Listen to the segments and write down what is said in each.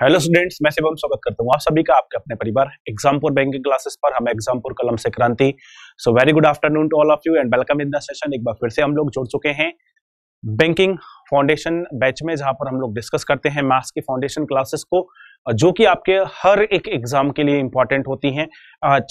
hello students मैं शिवम स्वागत करता हूँ आप सभी का आपके अपने परिवार एग्जामपुर बैंकिंग क्लासेस पर हम एग्जामपुर कलम से क्रांति so very good afternoon to all of you and welcome in the session एक बार फिर से हम लोग जुड़ चुके हैं बैंकिंग फाउंडेशन बैच में जहां पर हम लोग डिस्कस करते हैं मास की फाउंडेशन क्लासेस को जो कि आपके हर एक एग्जाम के लिए इंपॉर्टेंट होती हैं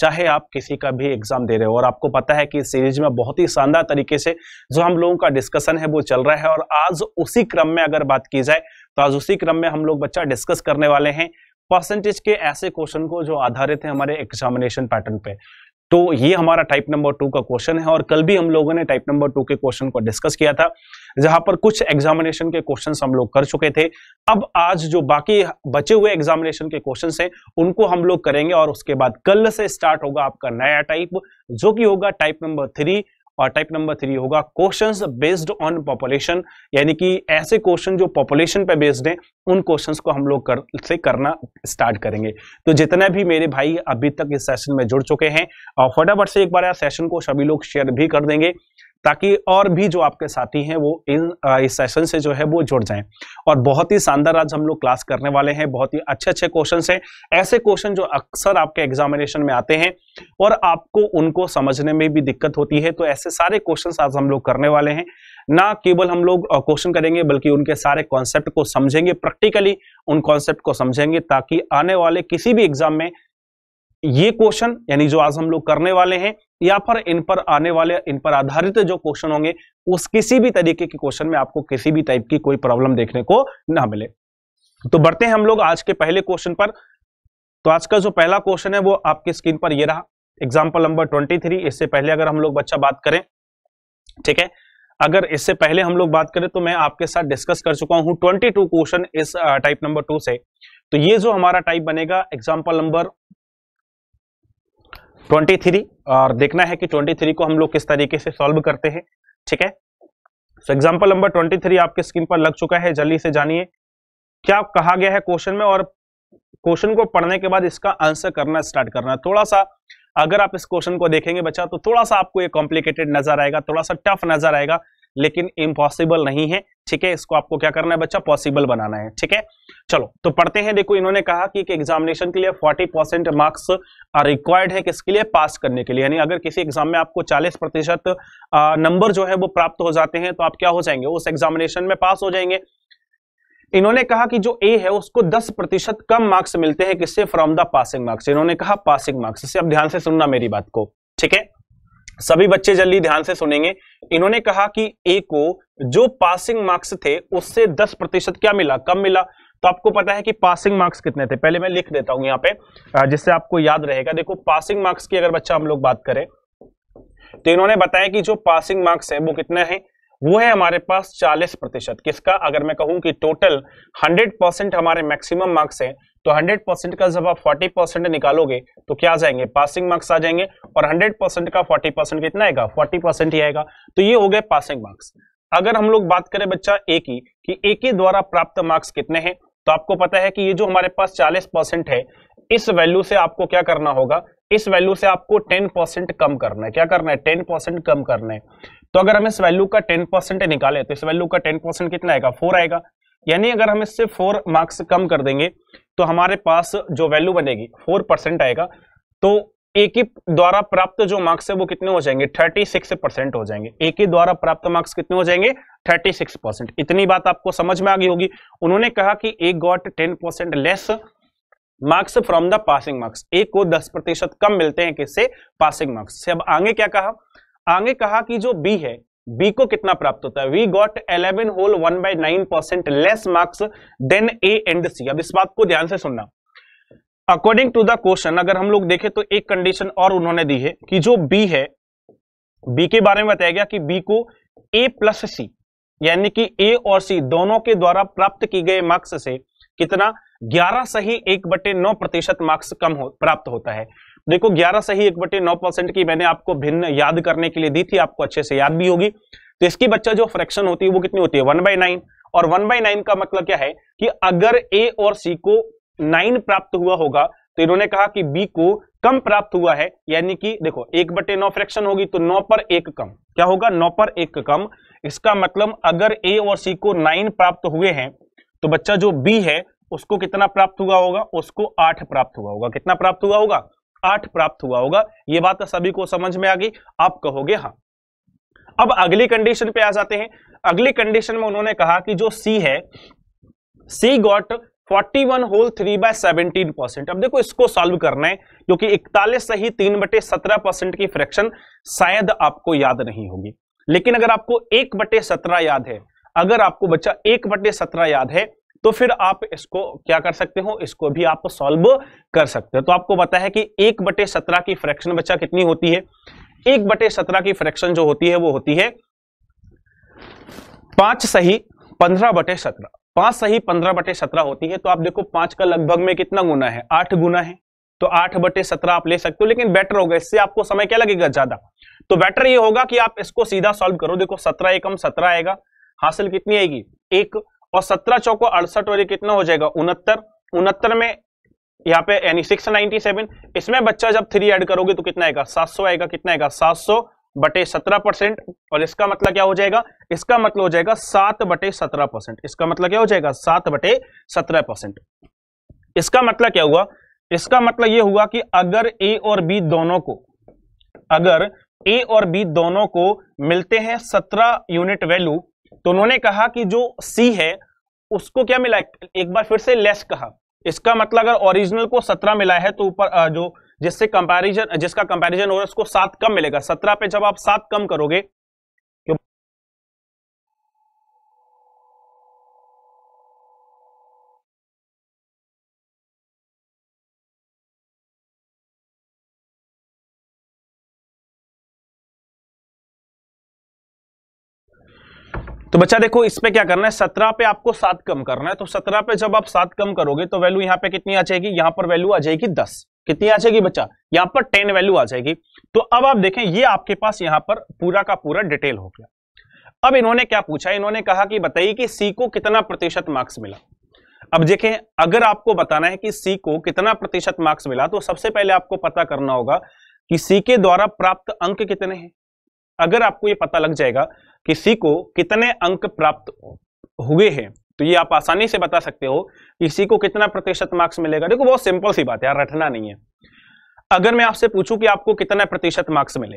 चाहे आप किसी का भी एग्जाम दे रहे हो और आपको पता है कि सीरीज में बहुत ही शानदार तरीके से जो हम लोगों का डिस्कशन है वो चल रहा है और आज उसी क्रम में अगर बात की जाए तो आज उसी क्रम में हम लोग बच्चा डिस्कस करने वाले हैं परसेंटेज के ऐसे क्वेश्चन को जो आधारित है हमारे एग्जामिनेशन पैटर्न पे तो ये हमारा टाइप नंबर टू का क्वेश्चन है और कल भी हम लोगों ने टाइप नंबर टू के क्वेश्चन को डिस्कस किया था जहां पर कुछ एग्जामिनेशन के क्वेश्चन हम लोग कर चुके थे अब आज जो बाकी बचे हुए एग्जामिनेशन के क्वेश्चन हैं उनको हम लोग करेंगे और उसके बाद कल से स्टार्ट होगा आपका नया टाइप जो कि होगा टाइप नंबर थ्री और टाइप नंबर थ्री होगा क्वेश्चंस बेस्ड ऑन पॉपुलेशन यानी कि ऐसे क्वेश्चन जो पॉपुलेशन पे बेस्ड हैं उन क्वेश्चंस को हम लोग कर, से करना स्टार्ट करेंगे तो जितने भी मेरे भाई अभी तक इस सेशन में जुड़ चुके हैं और फटाफट से एक बार सेशन को सभी लोग शेयर भी कर देंगे ताकि और भी जो आपके साथी हैं वो इन इस सेशन से जो है वो जुड़ जाएं और बहुत ही शानदार आज हम लोग क्लास करने वाले हैं बहुत ही अच्छे अच्छे क्वेश्चन हैं ऐसे क्वेश्चन जो अक्सर आपके एग्जामिनेशन में आते हैं और आपको उनको समझने में भी दिक्कत होती है तो ऐसे सारे क्वेश्चन आज हम लोग करने वाले हैं ना केवल हम लोग क्वेश्चन करेंगे बल्कि उनके सारे कॉन्सेप्ट को समझेंगे प्रैक्टिकली उन कॉन्सेप्ट को समझेंगे ताकि आने वाले किसी भी एग्जाम में ये क्वेश्चन यानी जो आज हम लोग करने वाले हैं या फिर इन पर आने वाले इन पर आधारित जो क्वेश्चन होंगे उस किसी भी तरीके के क्वेश्चन में आपको किसी भी टाइप की कोई प्रॉब्लम देखने को ना मिले तो बढ़ते हैं हम लोग आज के पहले क्वेश्चन पर तो आज का जो पहला क्वेश्चन है वो आपकी स्क्रीन पर ये रहा एग्जाम्पल नंबर ट्वेंटी थ्री इससे पहले अगर हम लोग बच्चा बात करें ठीक है अगर इससे पहले हम लोग बात करें तो मैं आपके साथ डिस्कस कर चुका हूं ट्वेंटी टू क्वेश्चन इस टाइप नंबर टू से तो ये जो हमारा टाइप बनेगा एग्जाम्पल नंबर 23 और देखना है कि 23 को हम लोग किस तरीके से सॉल्व करते हैं ठीक है सो एग्जाम्पल नंबर 23 आपके स्क्रीन पर लग चुका है जल्दी से जानिए क्या कहा गया है क्वेश्चन में और क्वेश्चन को पढ़ने के बाद इसका आंसर करना स्टार्ट करना थोड़ा सा अगर आप इस क्वेश्चन को देखेंगे बच्चा तो थोड़ा सा आपको ये कॉम्प्लिकेटेड नजर आएगा थोड़ा सा टफ नजर आएगा लेकिन इम्पॉसिबल नहीं है ठीक है इसको आपको क्या करना है बच्चा पॉसिबल बनाना है ठीक है चलो तो पढ़ते हैं देखो इन्होंने कहा कि एग्जामिनेशन के लिए 40 परसेंट मार्क्स रिक्वायर्ड है किसके लिए पास करने के लिए यानी अगर किसी एग्जाम में आपको 40 प्रतिशत नंबर जो है वो प्राप्त हो जाते हैं तो आप क्या हो जाएंगे उस एग्जामिनेशन में पास हो जाएंगे इन्होंने कहा कि जो ए है उसको 10 प्रतिशत कम मार्क्स मिलते हैं किससे फ्रॉम द पासिंग मार्क्स इन्होंने कहा पासिंग मार्क्स से अब ध्यान से सुनना मेरी बात को ठीक है सभी बच्चे जल्दी ध्यान से सुनेंगे इन्होंने कहा कि ए को जो पासिंग मार्क्स थे उससे 10 प्रतिशत क्या मिला कम मिला तो आपको पता है कि पासिंग मार्क्स कितने थे पहले मैं लिख देता हूं यहाँ पे जिससे आपको याद रहेगा देखो पासिंग मार्क्स की अगर बच्चा हम लोग बात करें तो इन्होंने बताया कि जो पासिंग मार्क्स है वो कितने हैं वो है हमारे पास 40 प्रतिशत किसका अगर मैं कहूं कि टोटल 100 परसेंट हमारे मैक्सिमम मार्क्स हैं तो 100 परसेंट का जब आप 40 परसेंट निकालोगे तो क्या जाएंगे पासिंग मार्क्स आ जाएंगे और 100 परसेंट का 40 परसेंट कितना आएगा 40 परसेंट ही आएगा तो ये हो गए पासिंग मार्क्स अगर हम लोग बात करें बच्चा ए की कि ए के द्वारा प्राप्त मार्क्स कितने हैं तो आपको पता है कि ये जो हमारे पास चालीस परसेंट है इस वैल्यू से आपको क्या करना होगा इस वैल्यू से आपको टेन परसेंट कम करना है क्या करना है टेन परसेंट कम करना है तो अगर हम इस वैल्यू का टेन परसेंट निकाले तो इस वैल्यू का टेन परसेंट कितना आएगा फोर आएगा यानी अगर हम इससे फोर मार्क्स कम कर देंगे तो हमारे पास जो वैल्यू बनेगी फोर परसेंट आएगा तो एक ही द्वारा प्राप्त जो मार्क्स है वो कितने हो जाएंगे थर्टी सिक्स परसेंट हो जाएंगे एक ही द्वारा प्राप्त मार्क्स कितने हो जाएंगे थर्टी सिक्स परसेंट इतनी बात आपको समझ में आ गई होगी उन्होंने कहा कि A got ten percent less marks from the passing marks A को दस प्रतिशत कम मिलते हैं किससे पासिंग मार्क्स से अब आगे क्या कहा आगे कहा कि जो बी है बी को कितना प्राप्त होता है we got 11 whole 1 by nine percent less marks than A and C अब इस बात को ध्यान से सुनना अकॉर्डिंग टू द क्वेश्चन अगर हम लोग देखें तो एक कंडीशन और उन्होंने दी है कि जो बी है बी के बारे में बताया गया कि बी को ए प्लस सी यानी कि ए और सी दोनों के द्वारा प्राप्त किए गए मार्क्स से कितना ग्यारह सही एक बटे नौ प्रतिशत मार्क्स कम हो प्राप्त होता है देखो 11 सही एक बटे नौ परसेंट की मैंने आपको भिन्न याद करने के लिए दी थी आपको अच्छे से याद भी होगी तो इसकी बच्चा जो फ्रैक्शन होती है वो कितनी होती है वन बाई नाइन और वन बाय नाइन का मतलब क्या है कि अगर ए और सी को नाइन प्राप्त हुआ होगा तो इन्होंने कहा कि बी को कम प्राप्त हुआ है यानी कि देखो एक बटे नौ फ्रैक्शन होगी तो नौ पर एक कम क्या होगा नौ पर एक कम इसका मतलब अगर ए और सी को नाइन प्राप्त हुए हैं तो बच्चा जो बी है उसको कितना प्राप्त हुआ होगा उसको आठ प्राप्त हुआ होगा कितना प्राप्त हुआ होगा आठ प्राप्त हुआ होगा ये बात तो सभी को समझ में आ गई आप कहोगे हाँ अब अगली कंडीशन पे आ जाते हैं अगली कंडीशन में उन्होंने कहा कि जो सी है C got 41 whole three by seventeen percent अब देखो इसको सॉल्व करना है क्योंकि इकतालीस सही तीन बटे सत्रह परसेंट की फ्रैक्शन शायद आपको याद नहीं होगी लेकिन अगर आपको एक बटे सत्रह याद है अगर आपको बच्चा एक बटे सत्रह याद है तो फिर आप इसको क्या कर सकते हो इसको भी आप सॉल्व कर सकते हो तो आपको पता है कि एक बटे सत्रह की फ्रैक्शन बच्चा कितनी होती है एक बटे सत्रह की फ्रैक्शन जो होती है वो होती है पांच सही पंद्रह बटे सत्रह पांच सही पंद्रह बटे सत्रह होती है तो आप देखो पांच का लगभग में कितना गुना है आठ गुना है तो आठ बटे सत्रह आप ले सकते हो लेकिन बेटर होगा इससे आपको समय क्या लगेगा ज्यादा तो बेटर ये होगा कि आप इसको सीधा सॉल्व करो देखो सत्रह एकम सत्रह आएगा हासिल कितनी आएगी एक और सत्रह चौको अड़सठ और ये कितना हो जाएगा उनहत्तर उनहत्तर में यहाँ पे यानी सिक्स नाइनटी सेवन इसमें बच्चा जब थ्री ऐड करोगे तो कितना आएगा सात सौ आएगा कितना आएगा सात सौ बटे सत्रह परसेंट और इसका मतलब क्या हो जाएगा इसका मतलब हो जाएगा सात बटे सत्रह परसेंट इसका मतलब क्या हो जाएगा सात बटे सत्रह परसेंट इसका मतलब क्या हुआ इसका मतलब ये हुआ कि अगर ए और बी दोनों को अगर ए और बी दोनों को मिलते हैं सत्रह यूनिट वैल्यू तो उन्होंने कहा कि जो सी है उसको क्या मिला एक बार फिर से लेस कहा इसका मतलब अगर ओरिजिनल को सत्रह मिला है तो ऊपर जो जिससे कंपैरिजन जिसका कंपैरिजन हो रहा है उसको सात कम मिलेगा सत्रह पे जब आप सात कम करोगे तो बच्चा देखो इस पे क्या करना है सत्रह पे आपको सात कम करना है तो सत्रह पे जब आप सात कम करोगे तो वैल्यू यहाँ पे कितनी आ जाएगी यहाँ पर वैल्यू आ जाएगी दस कितनी आ जाएगी बच्चा यहाँ पर टेन वैल्यू आ जाएगी तो अब आप देखें ये आपके पास यहाँ पर पूरा का पूरा डिटेल हो गया अब इन्होंने क्या पूछा इन्होंने कहा कि बताइए कि सी को कितना प्रतिशत मार्क्स मिला अब देखें अगर आपको बताना है कि सी को कितना प्रतिशत मार्क्स मिला तो सबसे पहले आपको पता करना होगा कि सी के द्वारा प्राप्त अंक कितने हैं अगर आपको ये पता लग जाएगा किसी को कितने अंक प्राप्त हुए हैं तो ये आप आसानी से बता सकते हो किसी को कितना प्रतिशत मार्क्स मिलेगा देखो बहुत सिंपल सी बात है यार रटना नहीं है अगर मैं आपसे पूछूं कि आपको कितना प्रतिशत मार्क्स मिले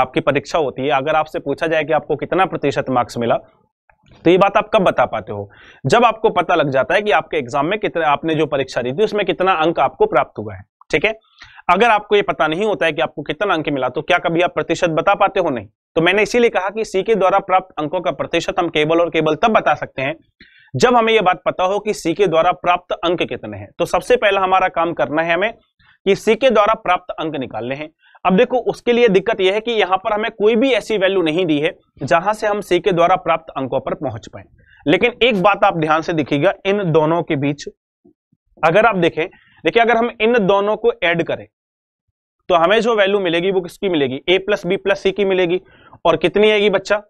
आपकी परीक्षा होती है अगर आपसे पूछा जाए कि आपको कितना प्रतिशत मार्क्स मिला तो ये बात आप कब बता पाते हो जब आपको पता लग जाता है कि आपके एग्जाम में कितने आपने जो परीक्षा दी थी उसमें कितना अंक आपको प्राप्त हुआ है ठीक है अगर आपको ये पता नहीं होता है कि आपको कितना अंक मिला तो क्या कभी आप प्रतिशत बता पाते हो नहीं तो मैंने इसीलिए कहा कि सी के द्वारा प्राप्त अंकों का प्रतिशत हम केवल और केवल तब बता सकते हैं जब हमें यह बात पता हो कि सी के द्वारा प्राप्त अंक कितने हैं तो सबसे पहला हमारा काम करना है हमें कि सी के द्वारा प्राप्त अंक निकालने हैं अब देखो उसके लिए दिक्कत यह है कि यहां पर हमें कोई भी ऐसी वैल्यू नहीं दी है जहां से हम सी के द्वारा प्राप्त अंकों पर पहुंच पाए लेकिन एक बात आप ध्यान से दिखेगा इन दोनों के बीच अगर आप देखें देखिए अगर हम इन दोनों को ऐड करें तो हमें जो वैल्यू मिलेगी वो किसकी मिलेगी A plus B plus C की मिलेगी और कितनी आएगी बच्चा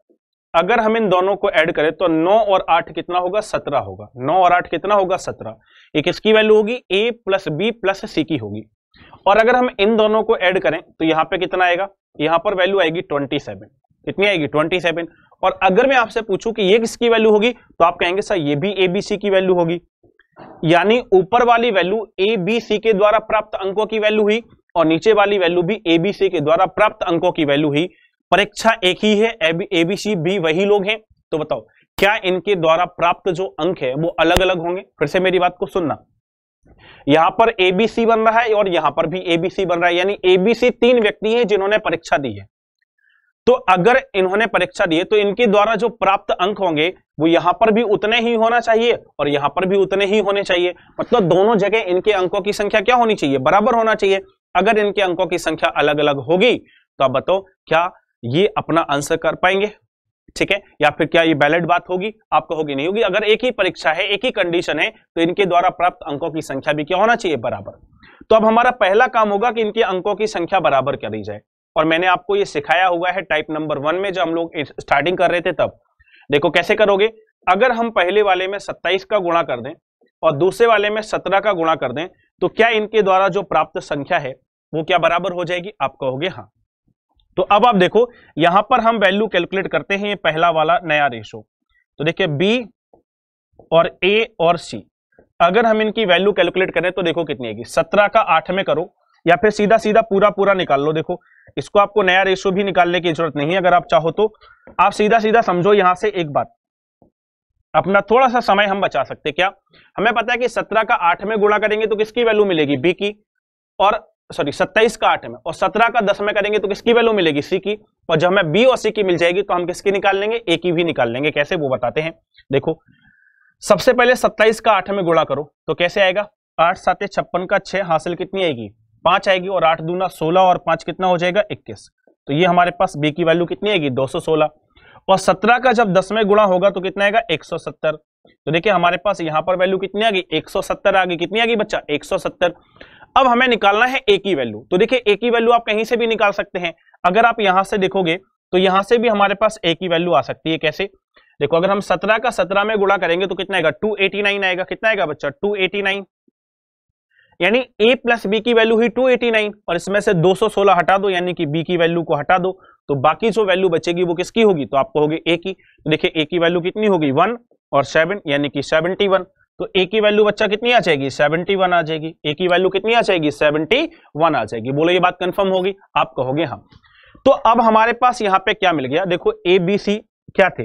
अगर हम इन दोनों को ऐड करें तो 9 और 8 कितना होगा 17 होगा 9 और 8 कितना होगा 17 ये किसकी वैल्यू होगी A plus B plus C की होगी और अगर हम इन दोनों को ऐड करें तो यहां पे कितना आएगा यहां पर वैल्यू आएगी 27 कितनी आएगी 27 और अगर मैं आपसे पूछूं कि ये किसकी वैल्यू होगी तो आप कहेंगे सर ये भी ए बी सी की वैल्यू होगी यानी ऊपर वाली वैल्यू ए बी सी के द्वारा प्राप्त अंकों की वैल्यू हुई और नीचे वाली वैल्यू भी एबीसी के द्वारा प्राप्त अंकों की वैल्यू ही परीक्षा एक ही है एबीसी भी वही लोग हैं तो बताओ क्या इनके द्वारा प्राप्त जो अंक है वो अलग अलग होंगे फिर से मेरी बात को सुनना यहां पर एबीसी बन रहा है और यहां पर भी एबीसी बन रहा है यानी एबीसी तीन व्यक्ति हैं जिन्होंने परीक्षा दी है तो अगर इन्होंने परीक्षा दी है तो इनके द्वारा जो प्राप्त अंक होंगे वो यहां पर भी उतने ही होना चाहिए और यहां पर भी उतने ही होने चाहिए मतलब दोनों जगह इनके अंकों की संख्या क्या होनी चाहिए बराबर होना चाहिए अगर इनके अंकों की संख्या अलग अलग होगी तो आप बताओ क्या ये अपना आंसर कर पाएंगे ठीक है या फिर क्या ये वैलिड बात होगी आपको होगी नहीं होगी अगर एक ही परीक्षा है एक ही कंडीशन है तो इनके द्वारा प्राप्त अंकों की संख्या भी क्या होना चाहिए बराबर तो अब हमारा पहला काम होगा कि इनके अंकों की संख्या बराबर करी जाए और मैंने आपको ये सिखाया हुआ है टाइप नंबर वन में जब हम लोग स्टार्टिंग कर रहे थे तब देखो कैसे करोगे अगर हम पहले वाले में सत्ताईस का गुणा कर दें और दूसरे वाले में सत्रह का गुणा कर दें तो क्या इनके द्वारा जो प्राप्त संख्या है वो क्या बराबर हो जाएगी आप कहोगे हाँ तो अब आप देखो यहां पर हम वैल्यू कैलकुलेट करते हैं ये पहला वाला नया रेशो तो देखिए बी और ए और सी अगर हम इनकी वैल्यू कैलकुलेट करें तो देखो कितनी आएगी सत्रह का आठ में करो या फिर सीधा सीधा पूरा पूरा निकाल लो देखो इसको आपको नया रेशो भी निकालने की जरूरत नहीं है अगर आप चाहो तो आप सीधा सीधा समझो यहां से एक बात अपना थोड़ा सा समय हम बचा सकते क्या हमें पता है कि सत्रह का आठ में गुणा करेंगे तो किसकी वैल्यू मिलेगी बी की और सॉरी सत्ताईस का आठ में और सत्रह का दस में करेंगे तो किसकी वैल्यू मिलेगी सी की और जब हमें बी और सी की मिल जाएगी तो हम किसकी निकाल लेंगे ए की भी निकाल लेंगे कैसे वो बताते हैं देखो सबसे पहले सत्ताईस का आठ में गुणा करो तो कैसे आएगा आठ सात छप्पन का छह हासिल कितनी आएगी पांच आएगी और आठ दूना सोलह और पांच कितना हो जाएगा इक्कीस तो ये हमारे पास बी की वैल्यू कितनी आएगी दो सौ सोलह और सत्रह का जब दस में गुणा होगा तो कितना आएगा एक सौ सत्तर तो देखिए हमारे पास यहाँ पर वैल्यू कितनी आ गई एक सौ सत्तर आ गई कितनी आ गई बच्चा एक सौ सत्तर अब हमें निकालना है ए की वैल्यू तो देखिए ए की वैल्यू आप कहीं से भी निकाल सकते हैं अगर आप यहां से देखोगे तो यहां से भी हमारे पास ए की वैल्यू आ सकती है कैसे देखो अगर हम सत्रह का सत्रह में गुड़ा करेंगे तो कितना आएगा टू एटी नाइन आएगा कितना आएगा बच्चा टू एटी नाइन यानी ए प्लस बी की वैल्यू ही टू एटी नाइन और इसमें से दो सौ सोलह हटा दो यानी कि बी की वैल्यू को हटा दो तो बाकी जो वैल्यू बचेगी वो किसकी होगी तो आप कहोगे ए की तो देखिए ए की वैल्यू कितनी होगी वन और सेवन यानी कि सेवेंटी वन तो ए की वैल्यू बच्चा कितनी आ जाएगी 71 आ जाएगी ए की वैल्यू कितनी आ जाएगी 71 आ जाएगी बोलो ये बात कंफर्म होगी आप कहोगे हाँ तो अब हमारे पास यहाँ पे क्या मिल गया देखो ए बी सी क्या थे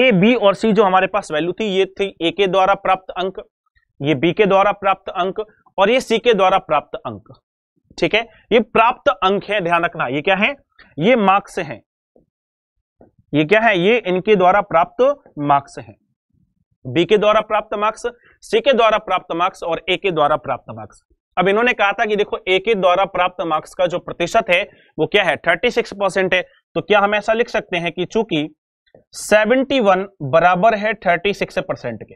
ए बी और सी जो हमारे पास वैल्यू थी ये थी ए के द्वारा प्राप्त अंक ये बी के द्वारा प्राप्त अंक और ये सी के द्वारा प्राप्त अंक ठीक है ये प्राप्त अंक है ध्यान रखना ये क्या है ये मार्क्स है ये क्या है ये इनके द्वारा प्राप्त मार्क्स हैं बी के द्वारा प्राप्त मार्क्स सी के द्वारा प्राप्त मार्क्स और ए के द्वारा प्राप्त मार्क्स अब इन्होंने कहा था कि देखो ए के द्वारा प्राप्त मार्क्स का जो प्रतिशत है वो क्या है 36 परसेंट है तो क्या हम ऐसा लिख सकते हैं कि चूंकि 71 बराबर है 36 परसेंट के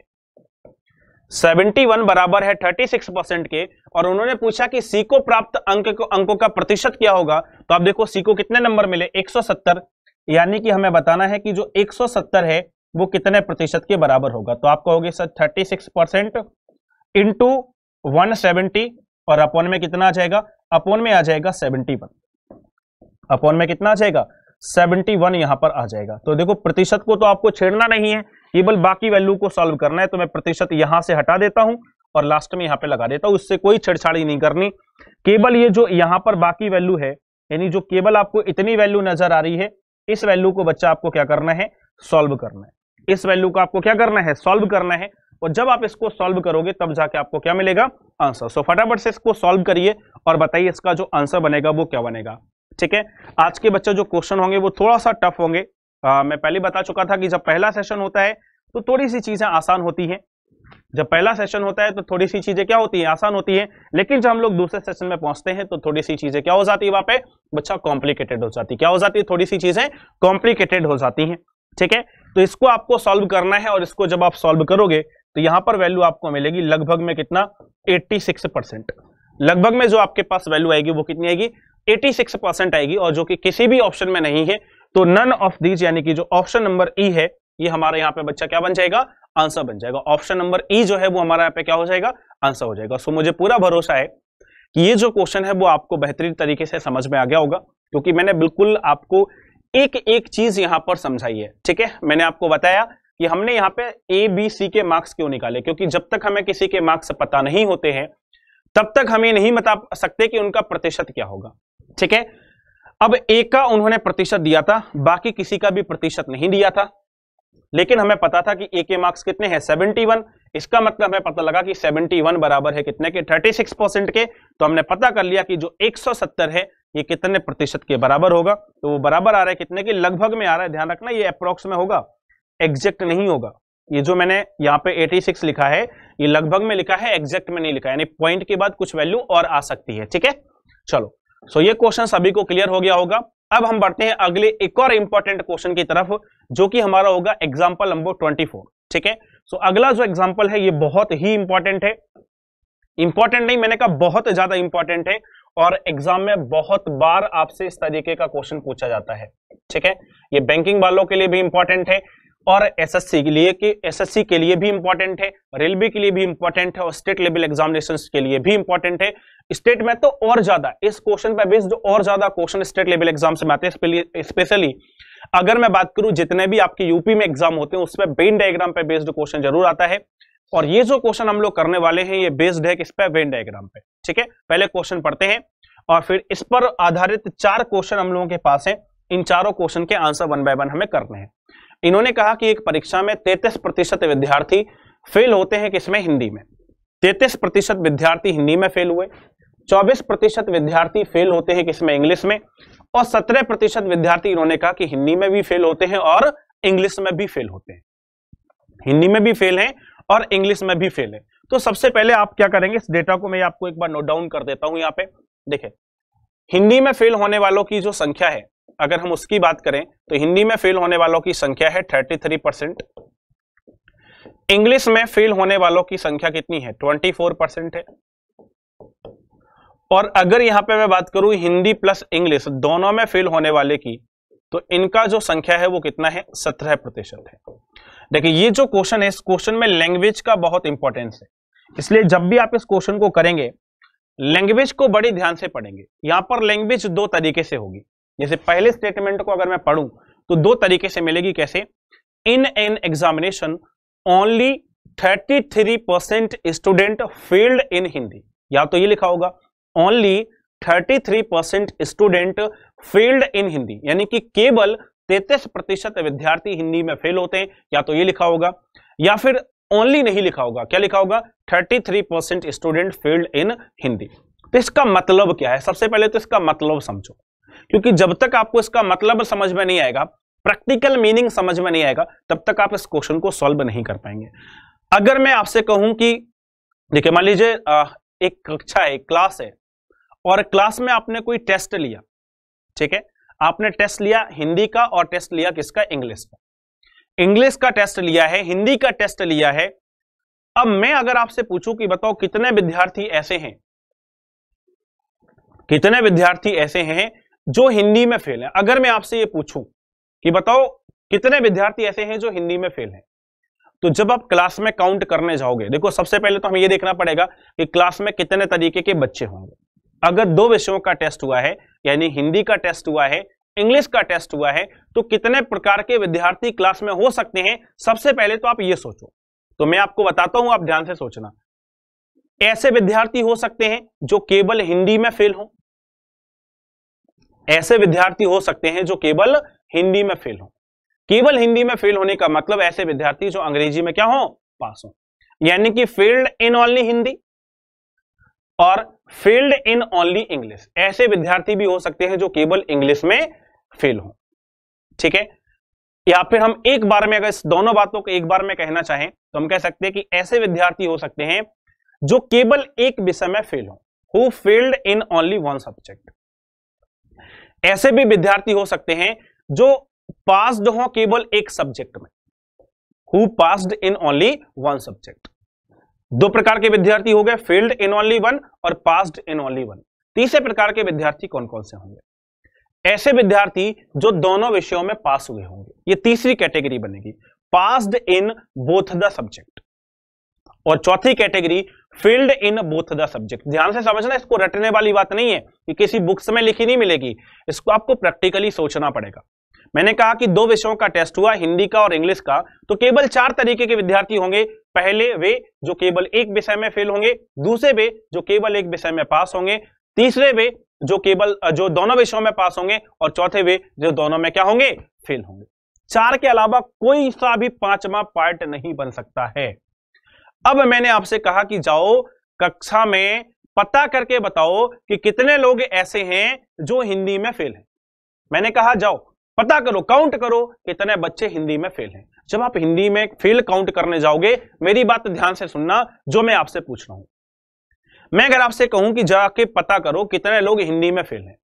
71 बराबर है 36 परसेंट के और उन्होंने पूछा कि सी को प्राप्त अंक को अंकों का प्रतिशत क्या होगा तो आप देखो सी को कितने नंबर मिले 170 यानी कि हमें बताना है कि जो 170 है वो कितने प्रतिशत के बराबर होगा तो आप कहोगे सर 36 परसेंट इंटू वन और अपोन में कितना आ जाएगा अपोन में आ जाएगा 71 अपोन में कितना आ जाएगा 71 वन यहां पर आ जाएगा तो देखो प्रतिशत को तो आपको छेड़ना नहीं है केवल बाकी वैल्यू को सॉल्व करना है तो मैं प्रतिशत यहां से हटा देता हूं और लास्ट में यहां पे लगा देता हूँ उससे कोई छेड़छाड़ी नहीं करनी केवल ये जो यहां पर बाकी वैल्यू है यानी जो केवल आपको इतनी वैल्यू नजर आ रही है इस वैल्यू को बच्चा आपको क्या करना है सॉल्व करना है इस वैल्यू को आपको क्या करना है सॉल्व करना है और जब आप इसको सॉल्व करोगे तब जाके आपको क्या मिलेगा आंसर सो फटाफट से इसको सॉल्व करिए और बताइए इसका जो आंसर बनेगा वो क्या बनेगा ठीक है आज के बच्चे जो क्वेश्चन होंगे वो थोड़ा सा टफ होंगे आ, मैं पहले बता चुका था कि जब पहला सेशन होता है तो थोड़ी सी चीजें आसान होती हैं जब पहला सेशन होता है तो थोड़ी सी चीजें क्या होती हैं आसान होती हैं लेकिन जब हम लोग दूसरे सेशन में पहुंचते हैं तो थोड़ी सी चीजें क्या हो जाती है वहां पे बच्चा कॉम्प्लिकेटेड हो जाती है क्या हो जाती है थोड़ी सी चीजें कॉम्प्लिकेटेड हो जाती हैं ठीक है तो इसको आपको सॉल्व करना है और इसको जब आप सॉल्व करोगे तो यहां पर वैल्यू आपको मिलेगी लगभग में कितना 86 परसेंट लगभग में जो आपके पास वैल्यू आएगी वो कितनी आएगी 86 परसेंट आएगी और जो कि किसी भी ऑप्शन में नहीं है तो नन ऑफ दीज यानी कि जो ऑप्शन नंबर ई है ये हमारे यहाँ पे बच्चा क्या बन जाएगा आंसर बन जाएगा ऑप्शन नंबर ई जो है वो हमारा यहाँ पे क्या हो जाएगा आंसर हो जाएगा सो मुझे पूरा भरोसा है कि ये जो क्वेश्चन है वो आपको बेहतरीन तरीके से समझ में आ गया होगा क्योंकि मैंने बिल्कुल आपको एक एक चीज यहां पर समझाई है ठीक है मैंने आपको बताया कि हमने यहां पे ए बी सी के मार्क्स क्यों निकाले क्योंकि जब तक हमें किसी के मार्क्स पता नहीं होते हैं तब तक हमें नहीं बता सकते कि उनका प्रतिशत क्या होगा ठीक है अब ए का उन्होंने प्रतिशत दिया था बाकी किसी का भी प्रतिशत नहीं दिया था लेकिन हमें पता था कि ए के मार्क्स कितने हैं 71 इसका मतलब हमें पता लगा कि 71 बराबर है कितने के 36 परसेंट के तो हमने पता कर लिया कि जो 170 है ये कितने प्रतिशत के बराबर होगा तो वो बराबर आ रहा है कितने के लगभग में आ रहा है ध्यान रखना ये अप्रोक्स में होगा एग्जैक्ट नहीं होगा ये जो मैंने यहाँ पे 86 लिखा है ये लगभग में लिखा है एग्जैक्ट में नहीं लिखा यानी पॉइंट के बाद कुछ वैल्यू और आ सकती है ठीक है चलो सो ये क्वेश्चन सभी को क्लियर हो गया होगा अब हम बढ़ते हैं अगले एक और इंपॉर्टेंट क्वेश्चन की तरफ जो कि हमारा होगा एग्जाम्पल नंबर ट्वेंटी ठीक है सो अगला जो एग्जाम्पल है ये बहुत ही इंपॉर्टेंट है इंपॉर्टेंट नहीं मैंने कहा बहुत ज्यादा इंपॉर्टेंट है और एग्जाम में बहुत बार आपसे इस तरीके का क्वेश्चन पूछा जाता है ठीक है ये बैंकिंग वालों के लिए भी इंपॉर्टेंट है और एसएससी के लिए कि एसएससी के लिए भी इंपॉर्टेंट है रेलवे के लिए भी इंपॉर्टेंट है और स्टेट लेवल एग्जामिनेशन के लिए भी इंपॉर्टेंट है स्टेट में तो और ज्यादा इस क्वेश्चन पर बेस्ड और ज्यादा क्वेश्चन स्टेट लेवल एग्जाम से आते हैं स्पेशली अगर मैं बात करूं जितने भी आपके यूपी में एग्जाम होते हैं उसमें बेन डायग्राम पर बेस्ड क्वेश्चन जरूर आता है और ये जो क्वेश्चन हम लोग करने वाले हैं ये बेस्ड है किस पे वेन डायग्राम पे ठीक है पहले क्वेश्चन पढ़ते हैं और फिर इस पर आधारित चार क्वेश्चन हम लोगों के पास हैं इन चारों क्वेश्चन के आंसर वन बाय वन हमें करने हैं इन्होंने कहा कि एक परीक्षा में तैतीस प्रतिशत विद्यार्थी फेल होते हैं किसमें हिंदी में तैतीस प्रतिशत विद्यार्थी हिंदी में फेल हुए चौबीस प्रतिशत विद्यार्थी फेल होते हैं किसमें इंग्लिश में और सत्रह प्रतिशत विद्यार्थी इन्होंने कहा कि हिंदी में भी फेल होते हैं और इंग्लिश में भी फेल होते हैं हिंदी में भी फेल हैं और इंग्लिश में भी फेल है तो सबसे पहले आप क्या करेंगे इस डेटा को मैं आपको एक बार नोट डाउन कर देता हूं यहाँ पे देखे हिंदी में फेल होने वालों की जो संख्या है अगर हम उसकी बात करें तो हिंदी में फेल होने वालों की संख्या है थर्टी थ्री परसेंट इंग्लिश में फेल होने वालों की संख्या कितनी है ट्वेंटी फोर परसेंट है और अगर यहां पे मैं बात करूं हिंदी प्लस इंग्लिश दोनों में फेल होने वाले की तो इनका जो संख्या है वो कितना है सत्रह प्रतिशत है देखिए ये जो क्वेश्चन है इस क्वेश्चन में लैंग्वेज का बहुत इंपॉर्टेंस है इसलिए जब भी आप इस क्वेश्चन को करेंगे लैंग्वेज को बड़े ध्यान से पढ़ेंगे यहां पर लैंग्वेज दो तरीके से होगी जैसे पहले स्टेटमेंट को अगर मैं पढ़ूं तो दो तरीके से मिलेगी कैसे in an examination only 33 percent student failed in Hindi या तो ये लिखा होगा only 33 percent student failed in Hindi यानी कि केवल तैतीस प्रतिशत विद्यार्थी हिंदी में फेल होते हैं या तो ये लिखा होगा या फिर ओनली नहीं लिखा होगा क्या लिखा होगा 33 percent student failed in Hindi तो इसका मतलब क्या है सबसे पहले तो इसका मतलब समझो क्योंकि जब तक आपको इसका मतलब समझ में नहीं आएगा प्रैक्टिकल मीनिंग समझ में नहीं आएगा तब तक आप इस क्वेश्चन को सॉल्व नहीं कर पाएंगे अगर मैं आपसे कहूं कि देखिए मान लीजिए एक कक्षा है क्लास है और क्लास में आपने कोई टेस्ट लिया ठीक है आपने टेस्ट लिया हिंदी का और टेस्ट लिया किसका इंग्लिश का इंग्लिश का टेस्ट लिया है हिंदी का टेस्ट लिया है अब मैं अगर आपसे पूछूं कि बताओ कितने विद्यार्थी ऐसे हैं कितने विद्यार्थी ऐसे हैं जो हिंदी में फेल हैं अगर मैं आपसे ये पूछूं कि बताओ कितने विद्यार्थी ऐसे हैं जो हिंदी में फेल हैं तो जब आप क्लास में काउंट करने जाओगे देखो सबसे पहले तो हमें यह देखना पड़ेगा कि क्लास में कितने तरीके के बच्चे होंगे अगर दो विषयों का टेस्ट हुआ है यानी हिंदी का टेस्ट हुआ है इंग्लिश का टेस्ट हुआ है तो कितने प्रकार के विद्यार्थी क्लास में हो सकते हैं सबसे पहले तो आप ये सोचो तो मैं आपको बताता हूं आप ध्यान से सोचना ऐसे विद्यार्थी हो सकते हैं जो केवल हिंदी में फेल हो ऐसे विद्यार्थी हो सकते हैं जो केवल हिंदी में फेल हो केवल हिंदी में फेल होने का मतलब ऐसे विद्यार्थी जो अंग्रेजी में क्या हो पास हो यानी कि फेल्ड इन ऑनली हिंदी और फेल्ड इन ओनली इंग्लिश ऐसे विद्यार्थी भी हो सकते हैं जो केवल इंग्लिश में फेल हो ठीक है या फिर हम एक बार में अगर इस दोनों बातों को एक बार में कहना चाहें तो हम कह सकते हैं कि ऐसे विद्यार्थी हो सकते हैं जो केवल एक विषय में फेल हो who failed in only one subject ऐसे भी विद्यार्थी हो सकते हैं जो पास्ड हो केवल एक सब्जेक्ट में who passed in only one subject दो प्रकार के विद्यार्थी हो गए फेल्ड इन ओनली वन और पास्ड इन ओनली वन तीसरे प्रकार के विद्यार्थी कौन कौन से होंगे ऐसे विद्यार्थी जो दोनों विषयों में पास हुए होंगे ये तीसरी कैटेगरी बनेगी passed in both the subject और चौथी category failed in both the subject ध्यान से समझना इसको रटने वाली बात नहीं है कि किसी बुक्स में लिखी नहीं मिलेगी इसको आपको प्रैक्टिकली सोचना पड़ेगा मैंने कहा कि दो विषयों का टेस्ट हुआ हिंदी का और इंग्लिश का तो केवल चार तरीके के विद्यार्थी होंगे पहले वे जो केवल एक विषय में फेल होंगे दूसरे वे जो केवल एक विषय में पास होंगे तीसरे वे जो केवल जो दोनों विषयों में पास होंगे और चौथे वे जो दोनों में क्या होंगे फेल होंगे चार के अलावा कोई सा भी पांचवा पार्ट नहीं बन सकता है अब मैंने आपसे कहा कि जाओ कक्षा में पता करके बताओ कि कितने लोग ऐसे हैं जो हिंदी में फेल हैं मैंने कहा जाओ पता करो काउंट करो कितने बच्चे हिंदी में फेल हैं जब आप हिंदी में फेल काउंट करने जाओगे मेरी बात ध्यान से सुनना जो मैं आपसे पूछ रहा हूं मैं अगर आपसे कहूं कि जाके पता करो कितने लोग हिंदी में फेल हैं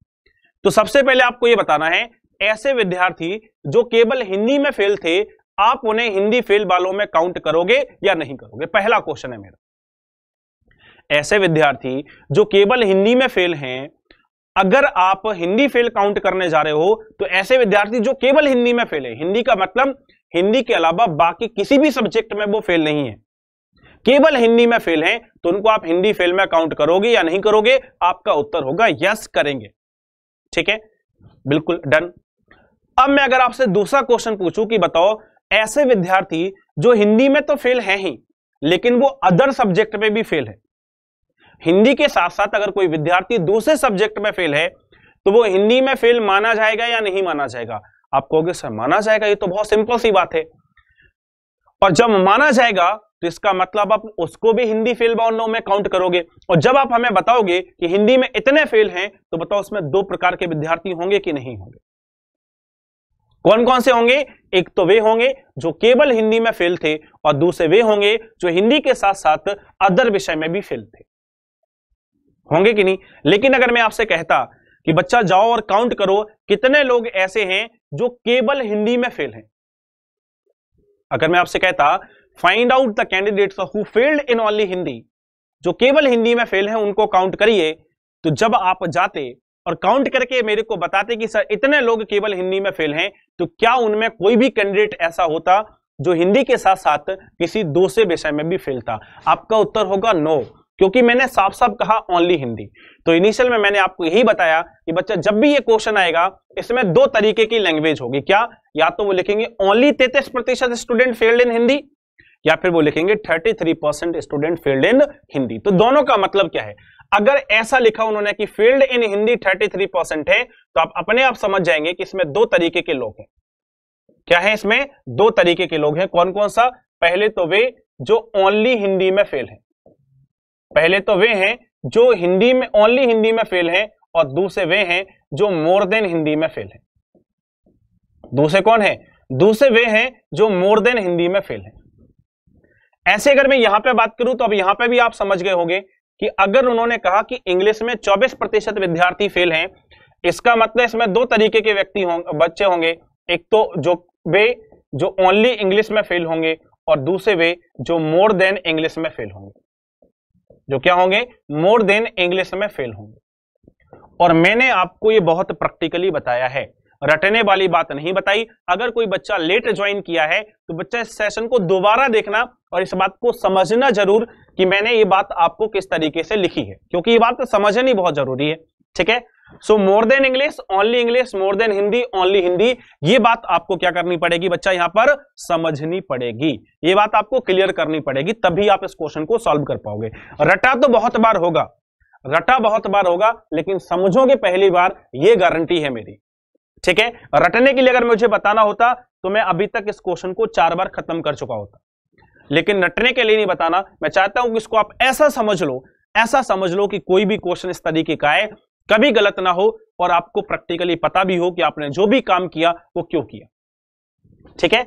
तो सबसे पहले आपको यह बताना है ऐसे विद्यार्थी जो केवल हिंदी में फेल थे आप उन्हें हिंदी फेल वालों में काउंट करोगे या नहीं करोगे पहला क्वेश्चन है मेरा ऐसे विद्यार्थी जो केवल हिंदी में फेल हैं अगर आप हिंदी फेल काउंट करने जा रहे हो तो ऐसे विद्यार्थी जो केवल हिंदी में फेल है हिंदी का मतलब हिंदी के अलावा बाकी किसी भी सब्जेक्ट में वो फेल नहीं है केवल हिंदी में फेल है तो उनको आप हिंदी फेल में काउंट करोगे या नहीं करोगे आपका उत्तर होगा यस करेंगे ठीक है बिल्कुल डन अब मैं अगर आपसे दूसरा क्वेश्चन पूछूं कि बताओ ऐसे विद्यार्थी जो हिंदी में तो फेल है ही लेकिन वो अदर सब्जेक्ट में भी फेल है हिंदी के साथ साथ अगर कोई विद्यार्थी दूसरे सब्जेक्ट में फेल है तो वो हिंदी में फेल माना जाएगा या नहीं माना जाएगा आप कहोगे सर माना जाएगा ये तो बहुत सिंपल सी बात है और जब माना जाएगा तो इसका मतलब आप उसको भी हिंदी फेल बाउंड में काउंट करोगे और जब आप हमें बताओगे कि हिंदी में इतने फेल हैं तो बताओ उसमें दो प्रकार के विद्यार्थी होंगे कि नहीं होंगे कौन कौन से होंगे एक तो वे होंगे जो केवल हिंदी में फेल थे और दूसरे वे होंगे जो हिंदी के साथ साथ अदर विषय में भी फेल थे होंगे कि नहीं लेकिन अगर मैं आपसे कहता कि बच्चा जाओ और काउंट करो कितने लोग ऐसे हैं जो केवल हिंदी में फेल हैं अगर मैं आपसे कहता find out the candidates who failed in only Hindi जो केवल हिंदी में फेल हैं उनको काउंट करिए तो जब आप जाते और काउंट करके मेरे को बताते कि सर इतने लोग केवल हिंदी में फेल हैं तो क्या उनमें कोई भी कैंडिडेट ऐसा होता जो हिंदी के साथ साथ किसी दूसरे विषय में भी फेल था आपका उत्तर होगा नो क्योंकि मैंने साफ साफ कहा ओनली हिंदी तो इनिशियल में मैंने आपको यही बताया कि बच्चा जब भी ये क्वेश्चन आएगा इसमें दो तरीके की लैंग्वेज होगी क्या या तो वो लिखेंगे ओनली तैतीस प्रतिशत स्टूडेंट फेल्ड इन हिंदी या फिर वो लिखेंगे 33 percent student failed in Hindi तो दोनों का मतलब क्या है अगर ऐसा लिखा उन्होंने कि फेल्ड इन हिंदी 33 परसेंट है तो आप अपने आप समझ जाएंगे कि इसमें दो तरीके के लोग हैं क्या है इसमें दो तरीके के लोग हैं कौन कौन सा पहले तो वे जो ओनली हिंदी में फेल है पहले तो वे हैं जो हिंदी में ओनली हिंदी में फेल हैं और दूसरे वे हैं जो मोर देन हिंदी में फेल हैं दूसरे कौन है दूसरे वे हैं जो मोर देन हिंदी में फेल हैं ऐसे अगर मैं यहां पे बात करूं तो अब यहां पे भी आप समझ गए होंगे कि अगर उन्होंने कहा कि इंग्लिश में 24 प्रतिशत विद्यार्थी फेल हैं इसका मतलब इसमें दो तरीके के व्यक्ति हों, बच्चे होंगे एक तो जो वे जो ओनली इंग्लिश में फेल होंगे और दूसरे वे जो मोर देन इंग्लिश में फेल होंगे जो क्या होंगे मोर देन इंग्लिश में फेल होंगे और मैंने आपको ये बहुत प्रैक्टिकली बताया है रटने वाली बात नहीं बताई अगर कोई बच्चा लेट ज्वाइन किया है तो बच्चा इस सेशन को दोबारा देखना और इस बात को समझना जरूर कि मैंने ये बात आपको किस तरीके से लिखी है क्योंकि ये बात समझनी बहुत जरूरी है ठीक है so more than English only English more than Hindi only Hindi ये बात आपको क्या करनी पड़ेगी बच्चा यहां पर समझनी पड़ेगी ये बात आपको क्लियर करनी पड़ेगी तभी आप इस क्वेश्चन को सॉल्व कर पाओगे रटा तो बहुत बार होगा रटा बहुत बार होगा लेकिन समझोगे पहली बार ये गारंटी है मेरी ठीक है रटने के लिए अगर मुझे बताना होता तो मैं अभी तक इस क्वेश्चन को चार बार खत्म कर चुका होता लेकिन रटने के लिए नहीं बताना मैं चाहता हूं कि इसको आप ऐसा समझ लो ऐसा समझ लो कि कोई भी क्वेश्चन इस तरीके का है कभी गलत ना हो और आपको प्रैक्टिकली पता भी हो कि आपने जो भी काम किया वो क्यों किया ठीक है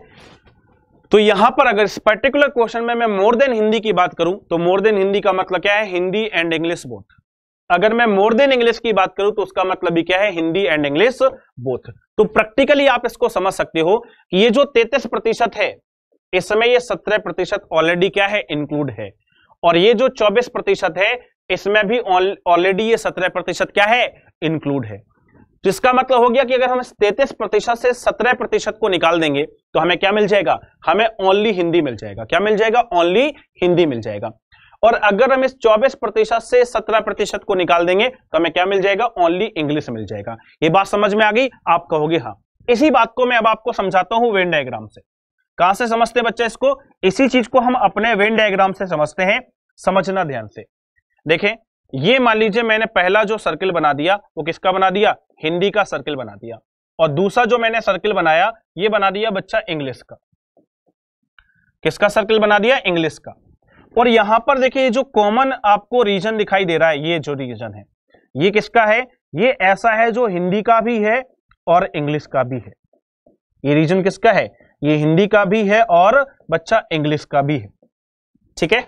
तो यहां पर अगर इस पर्टिकुलर क्वेश्चन में मैं मोर देन हिंदी की बात करूं तो मोर देन हिंदी का मतलब क्या है हिंदी एंड इंग्लिश बोथ अगर मैं मोर देन इंग्लिश की बात करूं तो उसका मतलब भी क्या है हिंदी एंड इंग्लिश बोथ तो प्रैक्टिकली आप इसको समझ सकते हो कि ये जो तैतीस प्रतिशत है इसमें यह ये सत्रह प्रतिशत ऑलरेडी क्या है इंक्लूड है और ये जो चौबीस प्रतिशत है इसमें भी ऑलरेडी ये सत्रह प्रतिशत क्या है इंक्लूड है तो इसका मतलब हो गया कि अगर हम तैतीस प्रतिशत से सत्रह प्रतिशत को निकाल देंगे तो हमें क्या मिल जाएगा हमें ओनली हिंदी मिल जाएगा क्या मिल जाएगा ओनली हिंदी मिल जाएगा और अगर हम इस चौबीस प्रतिशत से सत्रह प्रतिशत को निकाल देंगे तो हमें क्या मिल जाएगा ओनली इंग्लिश मिल जाएगा ये बात समझ में आ गई आप कहोगे हाँ इसी बात को मैं अब आपको समझाता हूं वेन डायग्राम से कहां से समझते हैं बच्चा इसको इसी चीज को हम अपने वेन डायग्राम से समझते हैं समझना ध्यान से देखें ये मान लीजिए मैंने पहला जो सर्किल बना दिया वो किसका बना दिया हिंदी का सर्किल बना दिया और दूसरा जो मैंने सर्किल बनाया ये बना दिया बच्चा इंग्लिश का किसका सर्किल बना दिया इंग्लिश का और यहां पर देखिए जो कॉमन आपको रीजन दिखाई दे रहा है ये जो रीजन है ये किसका है ये ऐसा है जो हिंदी का भी है और इंग्लिश का भी है ये रीजन किसका है ये हिंदी का भी है और बच्चा इंग्लिश का भी है ठीक है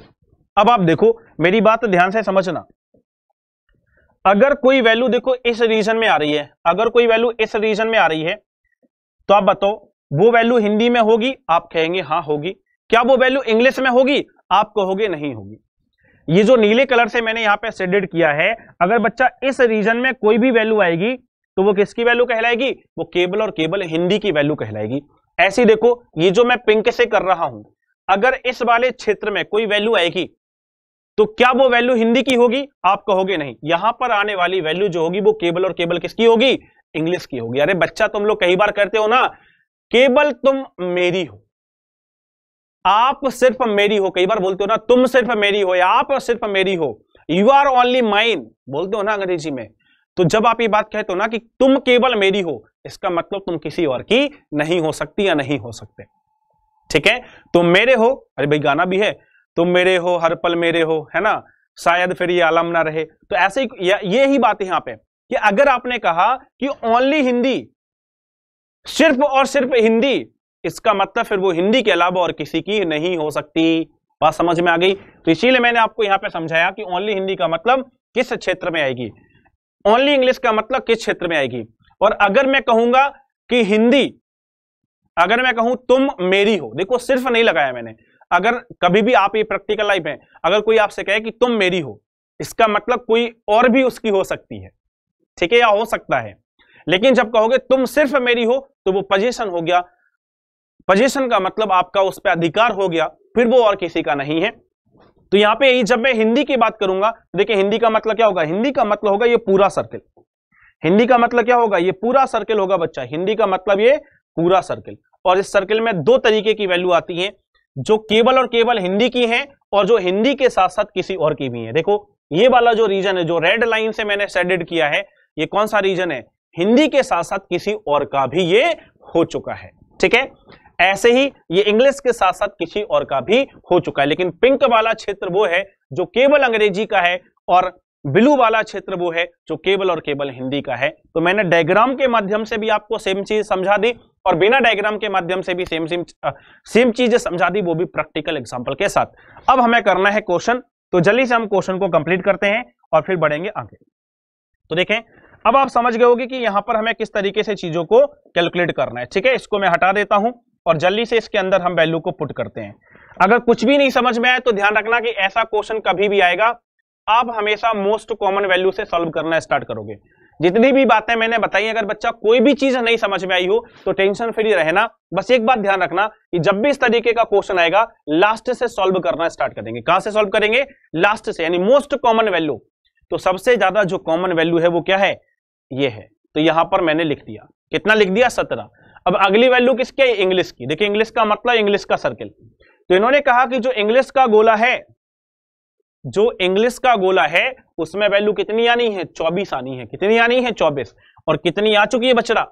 अब आप देखो मेरी बात तो ध्यान से समझना अगर कोई वैल्यू देखो इस रीजन में आ रही है अगर कोई वैल्यू इस रीजन में आ रही है तो आप बताओ वो वैल्यू हिंदी में होगी आप कहेंगे हाँ होगी क्या वो वैल्यू इंग्लिश में होगी आप कहोगे नहीं होगी ये जो नीले कलर से मैंने यहां पे सेडेड किया है अगर बच्चा इस रीजन में कोई भी वैल्यू आएगी तो वो किसकी वैल्यू कहलाएगी वो केबल और केबल हिंदी की वैल्यू कहलाएगी ऐसी देखो ये जो मैं पिंक से कर रहा हूं अगर इस वाले क्षेत्र में कोई वैल्यू आएगी तो क्या वो वैल्यू हिंदी की होगी आप कहोगे नहीं यहां पर आने वाली वैल्यू जो होगी वो केबल और केबल किसकी होगी इंग्लिश की होगी अरे बच्चा तुम लोग कई बार करते हो ना केबल तुम मेरी हो आप सिर्फ मेरी हो कई बार बोलते हो ना तुम सिर्फ मेरी हो या आप सिर्फ मेरी हो यू आर ओनली माइन बोलते हो ना अंग्रेजी में तो जब आप ये बात कहते हो ना कि तुम केवल मेरी हो इसका मतलब तुम किसी और की नहीं हो सकती या नहीं हो सकते ठीक है तुम तो मेरे हो अरे भाई गाना भी है तुम मेरे हो हर पल मेरे हो है ना शायद फिर ये आलम ना रहे तो ऐसे ही ये ही बात यहां पे कि अगर आपने कहा कि ओनली हिंदी सिर्फ और सिर्फ हिंदी इसका मतलब फिर वो हिंदी के अलावा और किसी की नहीं हो सकती बात समझ में आ गई तो इसीलिए मैंने आपको यहां पे समझाया कि ओनली हिंदी का मतलब किस क्षेत्र में आएगी ओनली इंग्लिश का मतलब किस क्षेत्र में आएगी और अगर मैं कहूंगा कि हिंदी अगर मैं कहूं तुम मेरी हो देखो सिर्फ नहीं लगाया मैंने अगर कभी भी आप ये प्रैक्टिकल लाइफ है अगर कोई आपसे कहे कि तुम मेरी हो इसका मतलब कोई और भी उसकी हो सकती है ठीक है या हो सकता है लेकिन जब कहोगे तुम सिर्फ मेरी हो तो वो पजेशन हो गया पजेशन का मतलब आपका उस पर अधिकार हो गया फिर वो और किसी का नहीं है तो यहां पे जब मैं हिंदी की बात करूंगा तो देखिए हिंदी का मतलब क्या होगा हिंदी का मतलब होगा ये पूरा सर्किल हिंदी का मतलब क्या होगा ये पूरा सर्किल होगा बच्चा हिंदी का मतलब ये पूरा सर्किल और इस सर्किल में दो तरीके की वैल्यू आती है जो केवल और केवल हिंदी की हैं और जो हिंदी के साथ साथ किसी और की भी है देखो ये वाला जो रीजन है जो रेड लाइन से मैंने सेडेड किया है ये कौन सा रीजन है हिंदी के साथ साथ किसी और का भी ये हो चुका है ठीक है ऐसे ही ये इंग्लिश के साथ साथ किसी और का भी हो चुका है लेकिन पिंक वाला क्षेत्र वो है जो केवल अंग्रेजी का है और ब्लू वाला क्षेत्र वो है जो केबल और केबल हिंदी का है तो मैंने डायग्राम के माध्यम से भी आपको सेम चीज समझा दी और बिना डायग्राम के माध्यम से भी सेम सेम सेम चीज समझा दी वो भी प्रैक्टिकल एग्जाम्पल के साथ अब हमें करना है क्वेश्चन तो जल्दी से हम क्वेश्चन को कंप्लीट करते हैं और फिर बढ़ेंगे आगे तो देखें अब आप समझ गए होगी कि यहां पर हमें किस तरीके से चीजों को कैलकुलेट करना है ठीक है इसको मैं हटा देता हूं और जल्दी से इसके अंदर हम वैल्यू को पुट करते हैं अगर कुछ भी नहीं समझ में आए तो ध्यान रखना कि ऐसा क्वेश्चन कभी भी आएगा आप हमेशा मोस्ट कॉमन वैल्यू से सॉल्व करना स्टार्ट करोगे जितनी भी बातें मैंने बताई अगर बच्चा कोई भी चीज नहीं समझ में आई हो तो टेंशन फ्री रहना बस एक बात ध्यान रखना कि जब भी इस तरीके का क्वेश्चन आएगा लास्ट से सॉल्व करना स्टार्ट करेंगे कहां से सॉल्व करेंगे लास्ट से यानी मोस्ट कॉमन वैल्यू तो सबसे ज्यादा जो कॉमन वैल्यू है वो क्या है ये है तो यहां पर मैंने लिख दिया कितना लिख दिया सत्रह अब अगली वैल्यू किसकी है इंग्लिश की देखिए इंग्लिश का मतलब इंग्लिश का सर्किल तो इन्होंने कहा कि जो इंग्लिश का गोला है जो इंग्लिश का गोला है उसमें वैल्यू कितनी आनी है चौबीस आनी है कितनी आनी है चौबीस और कितनी आ चुकी है बचड़ा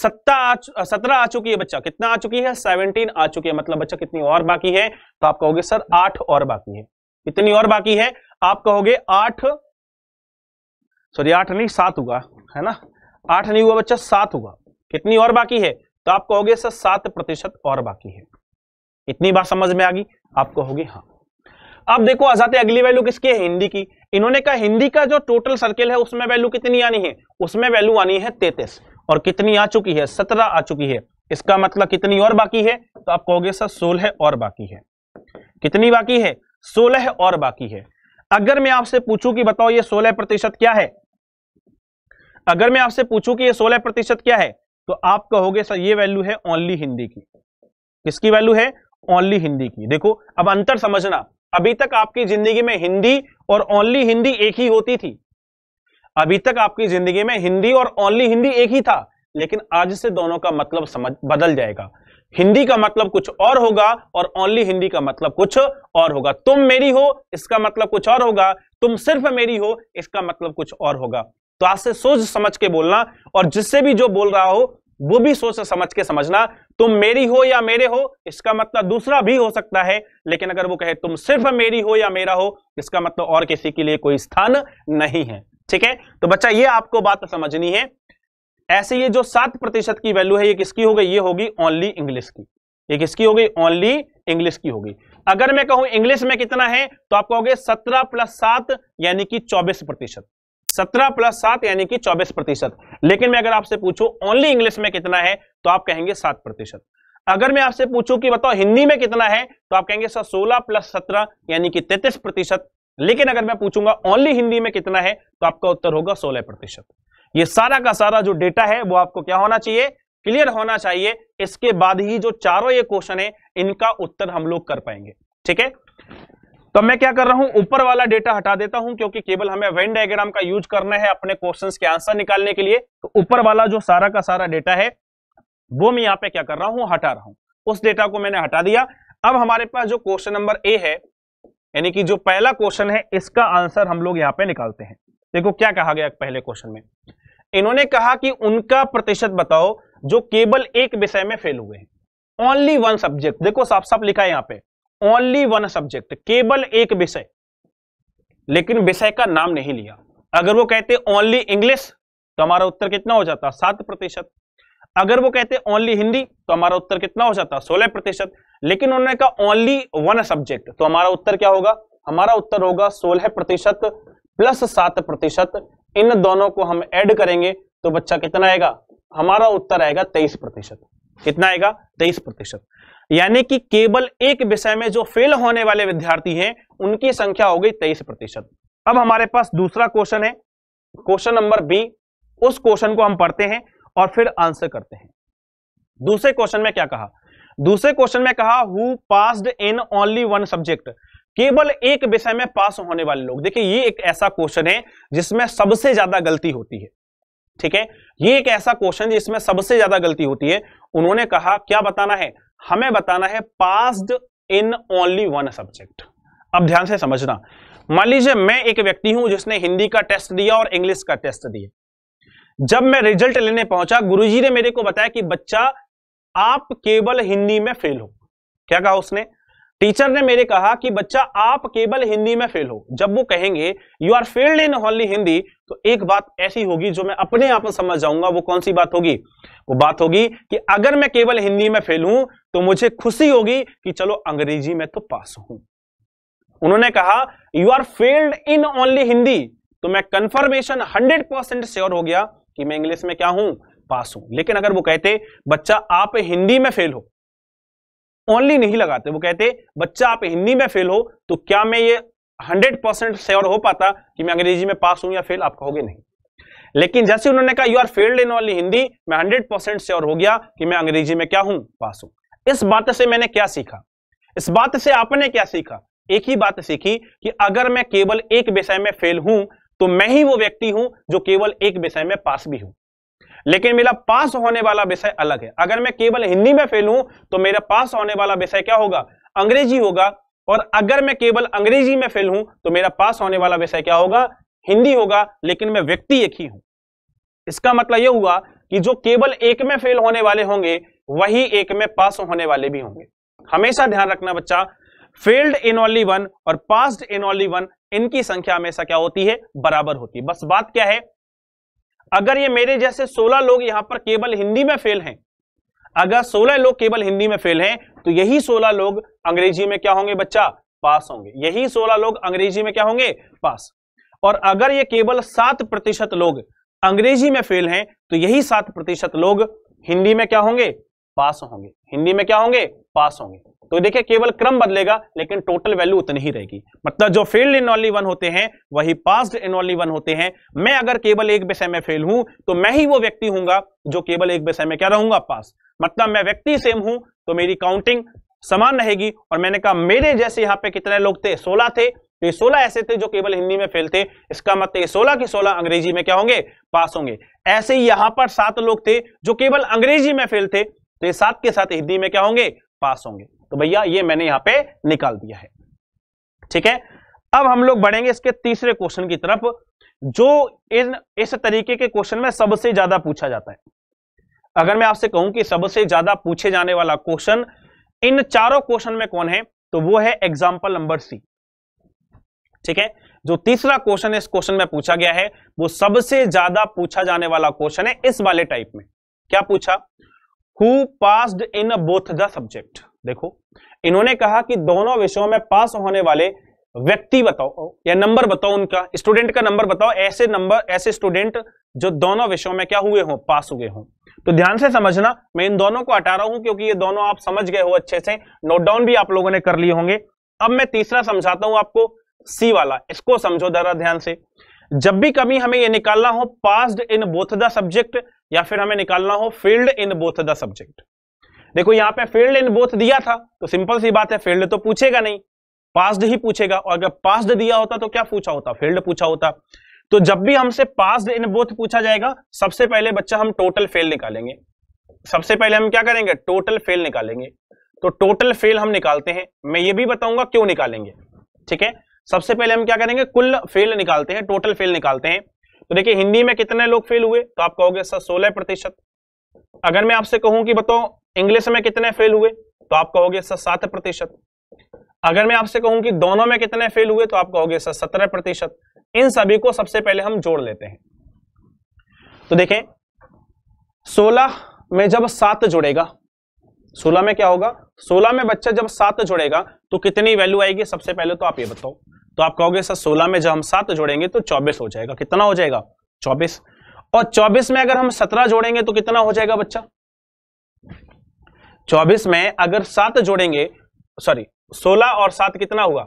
सत्ता सत्रह आ चुकी है बच्चा कितना आ चुकी है सेवनटीन आ चुकी है मतलब बच्चा कितनी और बाकी है तो आप कहोगे सर आठ और बाकी है कितनी और बाकी है आप कहोगे आठ सॉरी आठ नहीं सात हुआ है ना आठ नहीं हुआ बच्चा सात हुआ कितनी और बाकी है तो आप कहोगे सर सात प्रतिशत और बाकी है इतनी बात समझ में आ गई आप कहोगे हाँ अब देखो जाते अगली वैल्यू किसकी है हिंदी की इन्होंने कहा हिंदी का जो टोटल सर्किल है उसमें वैल्यू कितनी आनी है उसमें वैल्यू आनी है तैतीस और कितनी आ चुकी है सत्रह आ चुकी है इसका मतलब कितनी और बाकी है तो आप कहोगे सर सोलह और बाकी है कितनी बाकी है सोलह और बाकी है अगर मैं आपसे पूछूं कि बताओ ये सोलह प्रतिशत क्या है अगर मैं आपसे पूछूं कि ये सोलह प्रतिशत क्या है तो आप कहोगे सर ये वैल्यू है ओनली हिंदी की किसकी वैल्यू है ओनली हिंदी की देखो अब अंतर समझना अभी तक आपकी जिंदगी में हिंदी और ओनली हिंदी एक ही होती थी अभी तक आपकी जिंदगी में हिंदी और ओनली हिंदी एक ही था लेकिन आज से दोनों का मतलब समझ बदल जाएगा हिंदी का मतलब कुछ और होगा और ओनली हिंदी का मतलब कुछ और होगा तुम मेरी हो इसका मतलब कुछ और होगा तुम सिर्फ मेरी हो इसका मतलब कुछ और होगा तो आज से सोच समझ के बोलना और जिससे भी जो बोल रहा हो वो भी सोच समझ के समझना तुम मेरी हो या मेरे हो इसका मतलब दूसरा भी हो सकता है लेकिन अगर वो कहे तुम सिर्फ मेरी हो या मेरा हो इसका मतलब और किसी के लिए कोई स्थान नहीं है ठीक है तो बच्चा ये आपको बात समझनी है ऐसे ये जो सात प्रतिशत की वैल्यू है ये किसकी हो गई ये होगी ओनली इंग्लिश की ये किसकी हो गई ओनली इंग्लिश की होगी अगर मैं कहूं इंग्लिश में कितना है तो आप कहोगे सत्रह प्लस सात यानी कि चौबीस प्रतिशत सत्रह प्लस सात यानी कि चौबीस प्रतिशत लेकिन मैं अगर आपसे पूछूं ओनली इंग्लिश में कितना है तो आप कहेंगे सात प्रतिशत अगर मैं आपसे पूछूं कि बताओ हिंदी में कितना है तो आप कहेंगे सर सोलह प्लस सत्रह यानी कि तैतीस प्रतिशत लेकिन अगर मैं पूछूंगा ओनली हिंदी में कितना है तो आपका उत्तर होगा सोलह प्रतिशत ये सारा का सारा जो डेटा है वो आपको क्या होना चाहिए क्लियर होना चाहिए इसके बाद ही जो चारों ये क्वेश्चन है इनका उत्तर हम लोग कर पाएंगे ठीक है तो मैं क्या कर रहा हूं ऊपर वाला डेटा हटा देता हूं क्योंकि केवल हमें वेन डायग्राम का यूज करना है अपने क्वेश्चंस के आंसर निकालने के लिए तो ऊपर वाला जो सारा का सारा डेटा है वो मैं यहाँ पे क्या कर रहा हूं हटा रहा हूं उस डेटा को मैंने हटा दिया अब हमारे पास जो क्वेश्चन नंबर ए है यानी कि जो पहला क्वेश्चन है इसका आंसर हम लोग यहाँ पे निकालते हैं देखो क्या कहा गया पहले क्वेश्चन में इन्होंने कहा कि उनका प्रतिशत बताओ जो केवल एक विषय में फेल हुए हैं ओनली वन सब्जेक्ट देखो साफ साफ लिखा है यहाँ पे ओनली वन सब्जेक्ट केवल एक विषय लेकिन विषय का नाम नहीं लिया अगर वो कहते ओनली इंग्लिश तो हमारा उत्तर कितना हो जाता सात प्रतिशत अगर वो कहते ओनली हिंदी तो हमारा उत्तर कितना हो जाता सोलह प्रतिशत लेकिन उन्होंने कहा ओनली वन सब्जेक्ट तो हमारा उत्तर क्या होगा हमारा उत्तर होगा सोलह प्रतिशत प्लस सात प्रतिशत इन दोनों को हम ऐड करेंगे तो बच्चा कितना आएगा हमारा उत्तर आएगा तेईस प्रतिशत कितना आएगा तेईस प्रतिशत यानी कि केवल एक विषय में जो फेल होने वाले विद्यार्थी हैं उनकी संख्या हो गई तेईस प्रतिशत अब हमारे पास दूसरा क्वेश्चन है क्वेश्चन नंबर बी उस क्वेश्चन को हम पढ़ते हैं और फिर आंसर करते हैं दूसरे क्वेश्चन में क्या कहा दूसरे क्वेश्चन में कहा who passed in only one subject केवल एक विषय में पास होने वाले लोग देखिए ये एक ऐसा क्वेश्चन है जिसमें सबसे ज्यादा गलती होती है ठीक है ये एक ऐसा क्वेश्चन जिसमें सबसे ज्यादा गलती होती है उन्होंने कहा क्या बताना है हमें बताना है passed in only one subject अब ध्यान से समझना मान लीजिए मैं एक व्यक्ति हूं जिसने हिंदी का टेस्ट दिया और इंग्लिश का टेस्ट दिया जब मैं रिजल्ट लेने पहुंचा गुरुजी ने मेरे को बताया कि बच्चा आप केवल हिंदी में फेल हो क्या कहा उसने टीचर ने मेरे कहा कि बच्चा आप केवल हिंदी में फेल हो जब वो कहेंगे you are failed in only Hindi तो एक बात ऐसी होगी जो मैं अपने आप में समझ जाऊंगा वो कौन सी बात होगी वो बात होगी कि अगर मैं केवल हिंदी में फेल हूं तो मुझे खुशी होगी कि चलो अंग्रेजी में तो पास हूं उन्होंने कहा you are failed in only Hindi तो मैं कंफर्मेशन हंड्रेड परसेंट श्योर हो गया कि मैं इंग्लिश में क्या हूं पास हूं लेकिन अगर वो कहते बच्चा आप हिंदी में फेल हो ओनली नहीं लगाते वो कहते बच्चा आप हिंदी में फेल हो तो क्या मैं ये हंड्रेड परसेंट श्योर हो पाता कि मैं अंग्रेजी में पास हूं या फेल आप कहोगे नहीं लेकिन जैसे उन्होंने कहा you are failed in only Hindi मैं हंड्रेड परसेंट श्योर हो गया कि मैं अंग्रेजी में क्या हूं पास हूं इस बात से मैंने क्या सीखा इस बात से आपने क्या सीखा एक ही बात सीखी कि अगर मैं केवल एक विषय में फेल हूं तो मैं ही वो व्यक्ति हूं जो केवल एक विषय में पास भी हूं लेकिन मेरा पास होने वाला विषय अलग है अगर मैं केवल हिंदी में फेल हूं तो मेरा पास होने वाला विषय क्या होगा अंग्रेजी होगा और अगर मैं केवल अंग्रेजी में फेल हूं तो मेरा पास होने वाला विषय क्या होगा हिंदी होगा लेकिन मैं व्यक्ति एक ही हूं इसका मतलब यह हुआ कि जो केवल एक में फेल होने वाले होंगे वही एक में पास होने वाले भी होंगे हमेशा ध्यान रखना बच्चा फेल्ड इन ओनली वन और पास्ड इन ओनली वन इनकी संख्या हमेशा क्या होती है बराबर होती है बस बात क्या है अगर ये मेरे जैसे 16 लोग यहां पर केवल हिंदी में फेल हैं अगर 16 लोग केवल हिंदी में फेल हैं तो यही 16 लोग अंग्रेजी में क्या होंगे बच्चा पास होंगे यही 16 लोग अंग्रेजी में क्या होंगे पास और अगर ये केवल सात प्रतिशत लोग अंग्रेजी में फेल हैं तो यही सात प्रतिशत लोग हिंदी में क्या होंगे पास होंगे हिंदी में क्या होंगे पास होंगे तो देखिए केवल क्रम बदलेगा लेकिन टोटल वैल्यू उतनी ही रहेगी मतलब जो फेल्ड इन वन होते हैं वही पास्ड इन वन होते हैं मैं अगर केवल एक विषय में फेल हूं तो मैं ही वो व्यक्ति हूंगा जो केवल एक विषय में क्या रहूंगा पास मतलब मैं व्यक्ति सेम हूं तो मेरी काउंटिंग समान रहेगी और मैंने कहा मेरे जैसे यहाँ पे कितने लोग थे सोलह थे तो ये सोलह ऐसे थे जो केवल हिंदी में फेल थे इसका मतलब ये सोलह की सोलह अंग्रेजी में क्या होंगे पास होंगे ऐसे ही यहां पर सात लोग थे जो केवल अंग्रेजी में फेल थे तो ये सात के साथ हिंदी में क्या होंगे पास होंगे तो भैया ये मैंने यहां पे निकाल दिया है ठीक है अब हम लोग बढ़ेंगे इसके तीसरे क्वेश्चन की तरफ जो इन इस तरीके के क्वेश्चन में सबसे ज्यादा पूछा जाता है अगर मैं आपसे कहूं कि सबसे ज्यादा पूछे जाने वाला क्वेश्चन इन चारों क्वेश्चन में कौन है तो वो है एग्जाम्पल नंबर सी ठीक है जो तीसरा क्वेश्चन इस क्वेश्चन में पूछा गया है वो सबसे ज्यादा पूछा जाने वाला क्वेश्चन है इस वाले टाइप में क्या पूछा who passed in both the subject देखो इन्होंने कहा कि दोनों विषयों में पास होने वाले व्यक्ति बताओ या नंबर बताओ उनका स्टूडेंट का नंबर बताओ ऐसे नंबर ऐसे स्टूडेंट जो दोनों विषयों में क्या हुए हों पास हुए हों तो ध्यान से समझना मैं इन दोनों को हटा रहा हूं क्योंकि ये दोनों आप समझ गए हो अच्छे से नोट डाउन भी आप लोगों ने कर लिए होंगे अब मैं तीसरा समझाता हूं आपको सी वाला इसको समझो जरा ध्यान से जब भी कभी हमें ये निकालना हो passed in both the subject या फिर हमें निकालना हो failed in both the subject देखो यहां पे फील्ड इन बोथ दिया था तो सिंपल सी बात है फील्ड तो पूछेगा नहीं पास्ट ही पूछेगा और अगर पास्ट दिया होता तो क्या पूछा होता फील्ड पूछा होता तो जब भी हमसे पास्ट इन बोथ पूछा जाएगा सबसे पहले बच्चा हम टोटल फेल निकालेंगे सबसे पहले हम क्या करेंगे टोटल फेल निकालेंगे तो टोटल फेल हम निकालते हैं मैं ये भी बताऊंगा क्यों निकालेंगे ठीक है सबसे पहले हम क्या करेंगे कुल फेल निकालते हैं टोटल फेल निकालते हैं तो देखिए हिंदी में कितने लोग फेल हुए तो आप कहोगे सर सोलह प्रतिशत अगर मैं आपसे कहूं कि बताओ इंग्लिश में कितने फेल हुए तो आप कहोगे सर सात प्रतिशत अगर मैं आपसे कहूं कि दोनों में कितने फेल हुए तो आप कहोगे सर सत्रह प्रतिशत इन सभी को सबसे पहले हम जोड़ लेते हैं तो देखें सोलह में जब सात जुड़ेगा सोलह में क्या होगा सोलह में बच्चा जब सात जुड़ेगा तो कितनी वैल्यू आएगी सबसे पहले तो आप ये बताओ तो आप कहोगे सर सोलह में जब हम सात जोड़ेंगे तो चौबीस हो जाएगा कितना हो जाएगा चौबीस और 24 में अगर हम 17 जोड़ेंगे तो कितना हो जाएगा बच्चा 24 में अगर 7 जोड़ेंगे सॉरी 16 और 7 कितना हुआ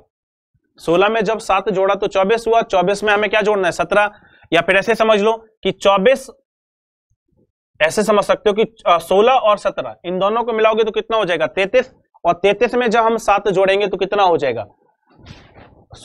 16 में जब 7 जोड़ा तो 24 हुआ 24 में हमें क्या जोड़ना है 17 या फिर ऐसे समझ लो कि 24 ऐसे समझ सकते हो कि 16 और 17 इन दोनों को मिलाओगे तो कितना हो जाएगा 33 और 33 में जब हम 7 जोड़ेंगे तो कितना हो जाएगा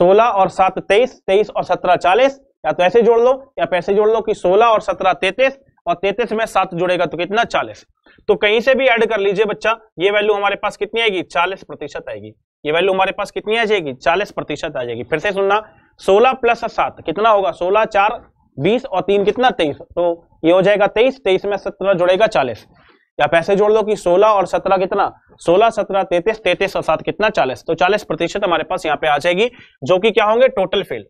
16 और 7 23 23 और 17 40 या तो ऐसे जोड़ लो या पैसे जोड़ लो कि 16 और 17 तैतीस और तैतीस में सात जुड़ेगा तो कितना चालीस तो कहीं से भी ऐड कर लीजिए बच्चा ये वैल्यू हमारे पास कितनी आएगी चालीस प्रतिशत आएगी ये वैल्यू हमारे पास कितनी आ जाएगी चालीस प्रतिशत आ जाएगी फिर से सुनना सोलह प्लस सात कितना होगा सोलह चार बीस और तीन कितना तेईस तो ये हो जाएगा तेईस तेईस में सत्रह जुड़ेगा चालीस या पैसे जोड़ लो कि सोलह और सत्रह कितना सोलह सत्रह तैतीस तैतीस और सात कितना चालीस तो चालीस प्रतिशत हमारे पास यहाँ पे आ जाएगी जो कि क्या होंगे टोटल फेल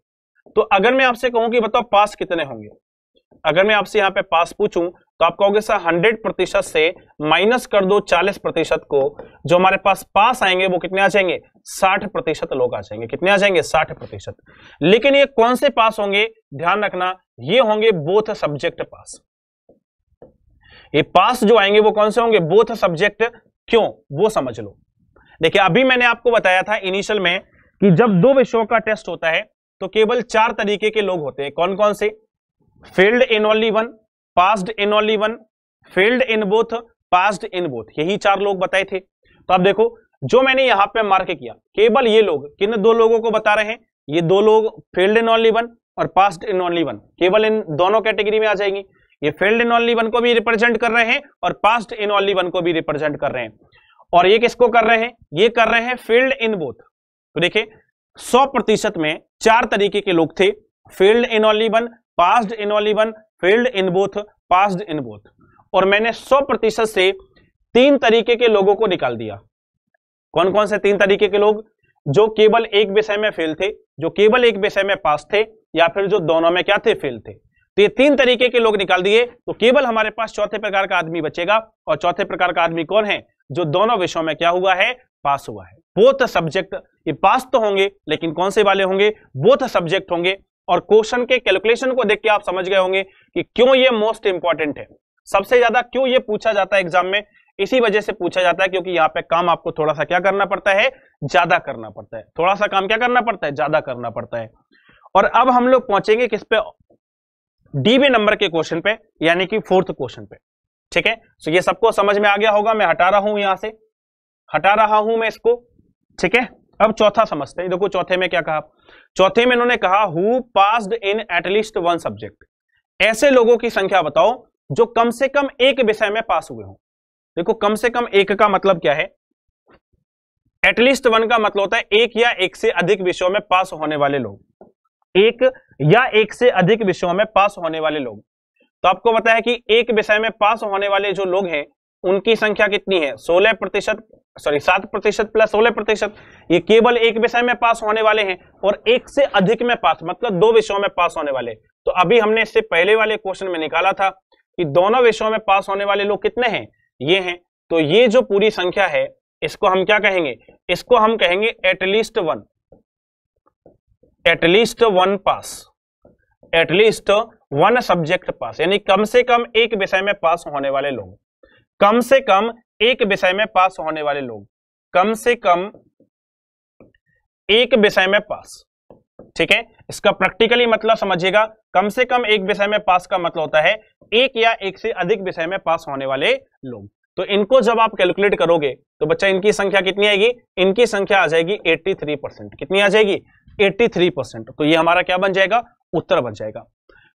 तो अगर मैं आपसे कहूं कि बताओ पास कितने होंगे अगर मैं आपसे यहाँ पे पास पूछूं तो आप कहोगे सर हंड्रेड प्रतिशत से माइनस कर दो चालीस प्रतिशत को जो हमारे पास पास आएंगे वो कितने आ जाएंगे साठ प्रतिशत लोग आ जाएंगे कितने आ जाएंगे साठ प्रतिशत लेकिन ये कौन से पास होंगे ध्यान रखना ये होंगे बोथ सब्जेक्ट पास ये पास जो आएंगे वो कौन से होंगे बोथ सब्जेक्ट क्यों वो समझ लो देखिए अभी मैंने आपको बताया था इनिशियल में कि जब दो विषयों का टेस्ट होता है तो केवल चार तरीके के लोग होते हैं कौन कौन से failed in only one passed in only one failed in both passed in both यही चार लोग बताए थे तो आप देखो जो मैंने यहां पे मार्क किया केवल ये लोग किन दो लोगों को बता रहे हैं ये दो लोग फील्ड इन ओनली वन और पास्ट इन ओनली वन केवल इन दोनों कैटेगरी में आ जाएंगी ये फील्ड इन ओनली वन को भी रिप्रेजेंट कर रहे हैं और पास्ट इन ओनली वन को भी रिप्रेजेंट कर रहे हैं और ये किसको कर रहे हैं ये कर रहे हैं फील्ड इन बोथ तो देखिए सौ प्रतिशत में चार तरीके के लोग थे failed in only one passed in only one failed in both passed in both और मैंने सौ प्रतिशत से तीन तरीके के लोगों को निकाल दिया कौन कौन से तीन तरीके के लोग जो केवल एक विषय में फेल थे जो केवल एक विषय में पास थे या फिर जो दोनों में क्या थे फेल थे तो ये तीन तरीके के लोग निकाल दिए तो केवल हमारे पास चौथे प्रकार का आदमी बचेगा और चौथे प्रकार का आदमी कौन है जो दोनों विषयों में क्या हुआ है पास हुआ है बोथ सब्जेक्ट ये पास तो होंगे लेकिन कौन से वाले होंगे बोथ सब्जेक्ट होंगे और क्वेश्चन के कैलकुलेशन को देख के आप समझ गए होंगे कि क्यों ये मोस्ट इंपॉर्टेंट है सबसे ज्यादा क्यों ये पूछा जाता है एग्जाम में इसी वजह से पूछा जाता है क्योंकि यहाँ पे काम आपको थोड़ा सा क्या करना पड़ता है ज्यादा करना पड़ता है थोड़ा सा काम क्या करना पड़ता है ज्यादा करना पड़ता है और अब हम लोग पहुंचेंगे किस पे डीबी नंबर के क्वेश्चन पे यानी कि फोर्थ क्वेश्चन पे ठीक है सो ये सबको समझ में आ गया होगा मैं हटा रहा हूं यहां से हटा रहा हूं मैं इसको ठीक है अब चौथा समझते हैं देखो चौथे में क्या कहा चौथे में इन्होंने कहा who passed in at least one subject ऐसे लोगों की संख्या बताओ जो कम से कम एक विषय में पास हुए हों देखो कम से कम एक का मतलब क्या है एटलीस्ट वन का मतलब होता है एक या एक से अधिक विषयों में पास होने वाले लोग एक या एक से अधिक विषयों में पास होने वाले लोग तो आपको पता है कि एक विषय में पास होने वाले जो लोग हैं उनकी संख्या कितनी है सोलह प्रतिशत सॉरी सात प्रतिशत प्लस सोलह प्रतिशत ये केवल एक विषय में पास होने वाले हैं और एक से अधिक में पास मतलब दो विषयों में पास होने वाले तो अभी हमने इससे पहले वाले क्वेश्चन में निकाला था कि दोनों विषयों में पास होने वाले लोग कितने हैं ये हैं तो ये जो पूरी संख्या है इसको हम क्या कहेंगे इसको हम कहेंगे at least one at least one pass at least one subject pass यानी कम से कम एक विषय में पास होने वाले लोग कम से कम एक विषय में पास होने वाले लोग कम से कम एक विषय में पास ठीक है इसका प्रैक्टिकली मतलब समझिएगा कम से कम एक विषय में पास का मतलब होता है एक या एक से अधिक विषय में पास होने वाले लोग तो इनको जब आप कैलकुलेट करोगे तो बच्चा इनकी संख्या कितनी आएगी इनकी संख्या आ जाएगी 83 परसेंट कितनी आ जाएगी 83 परसेंट तो ये हमारा क्या बन जाएगा उत्तर बन जाएगा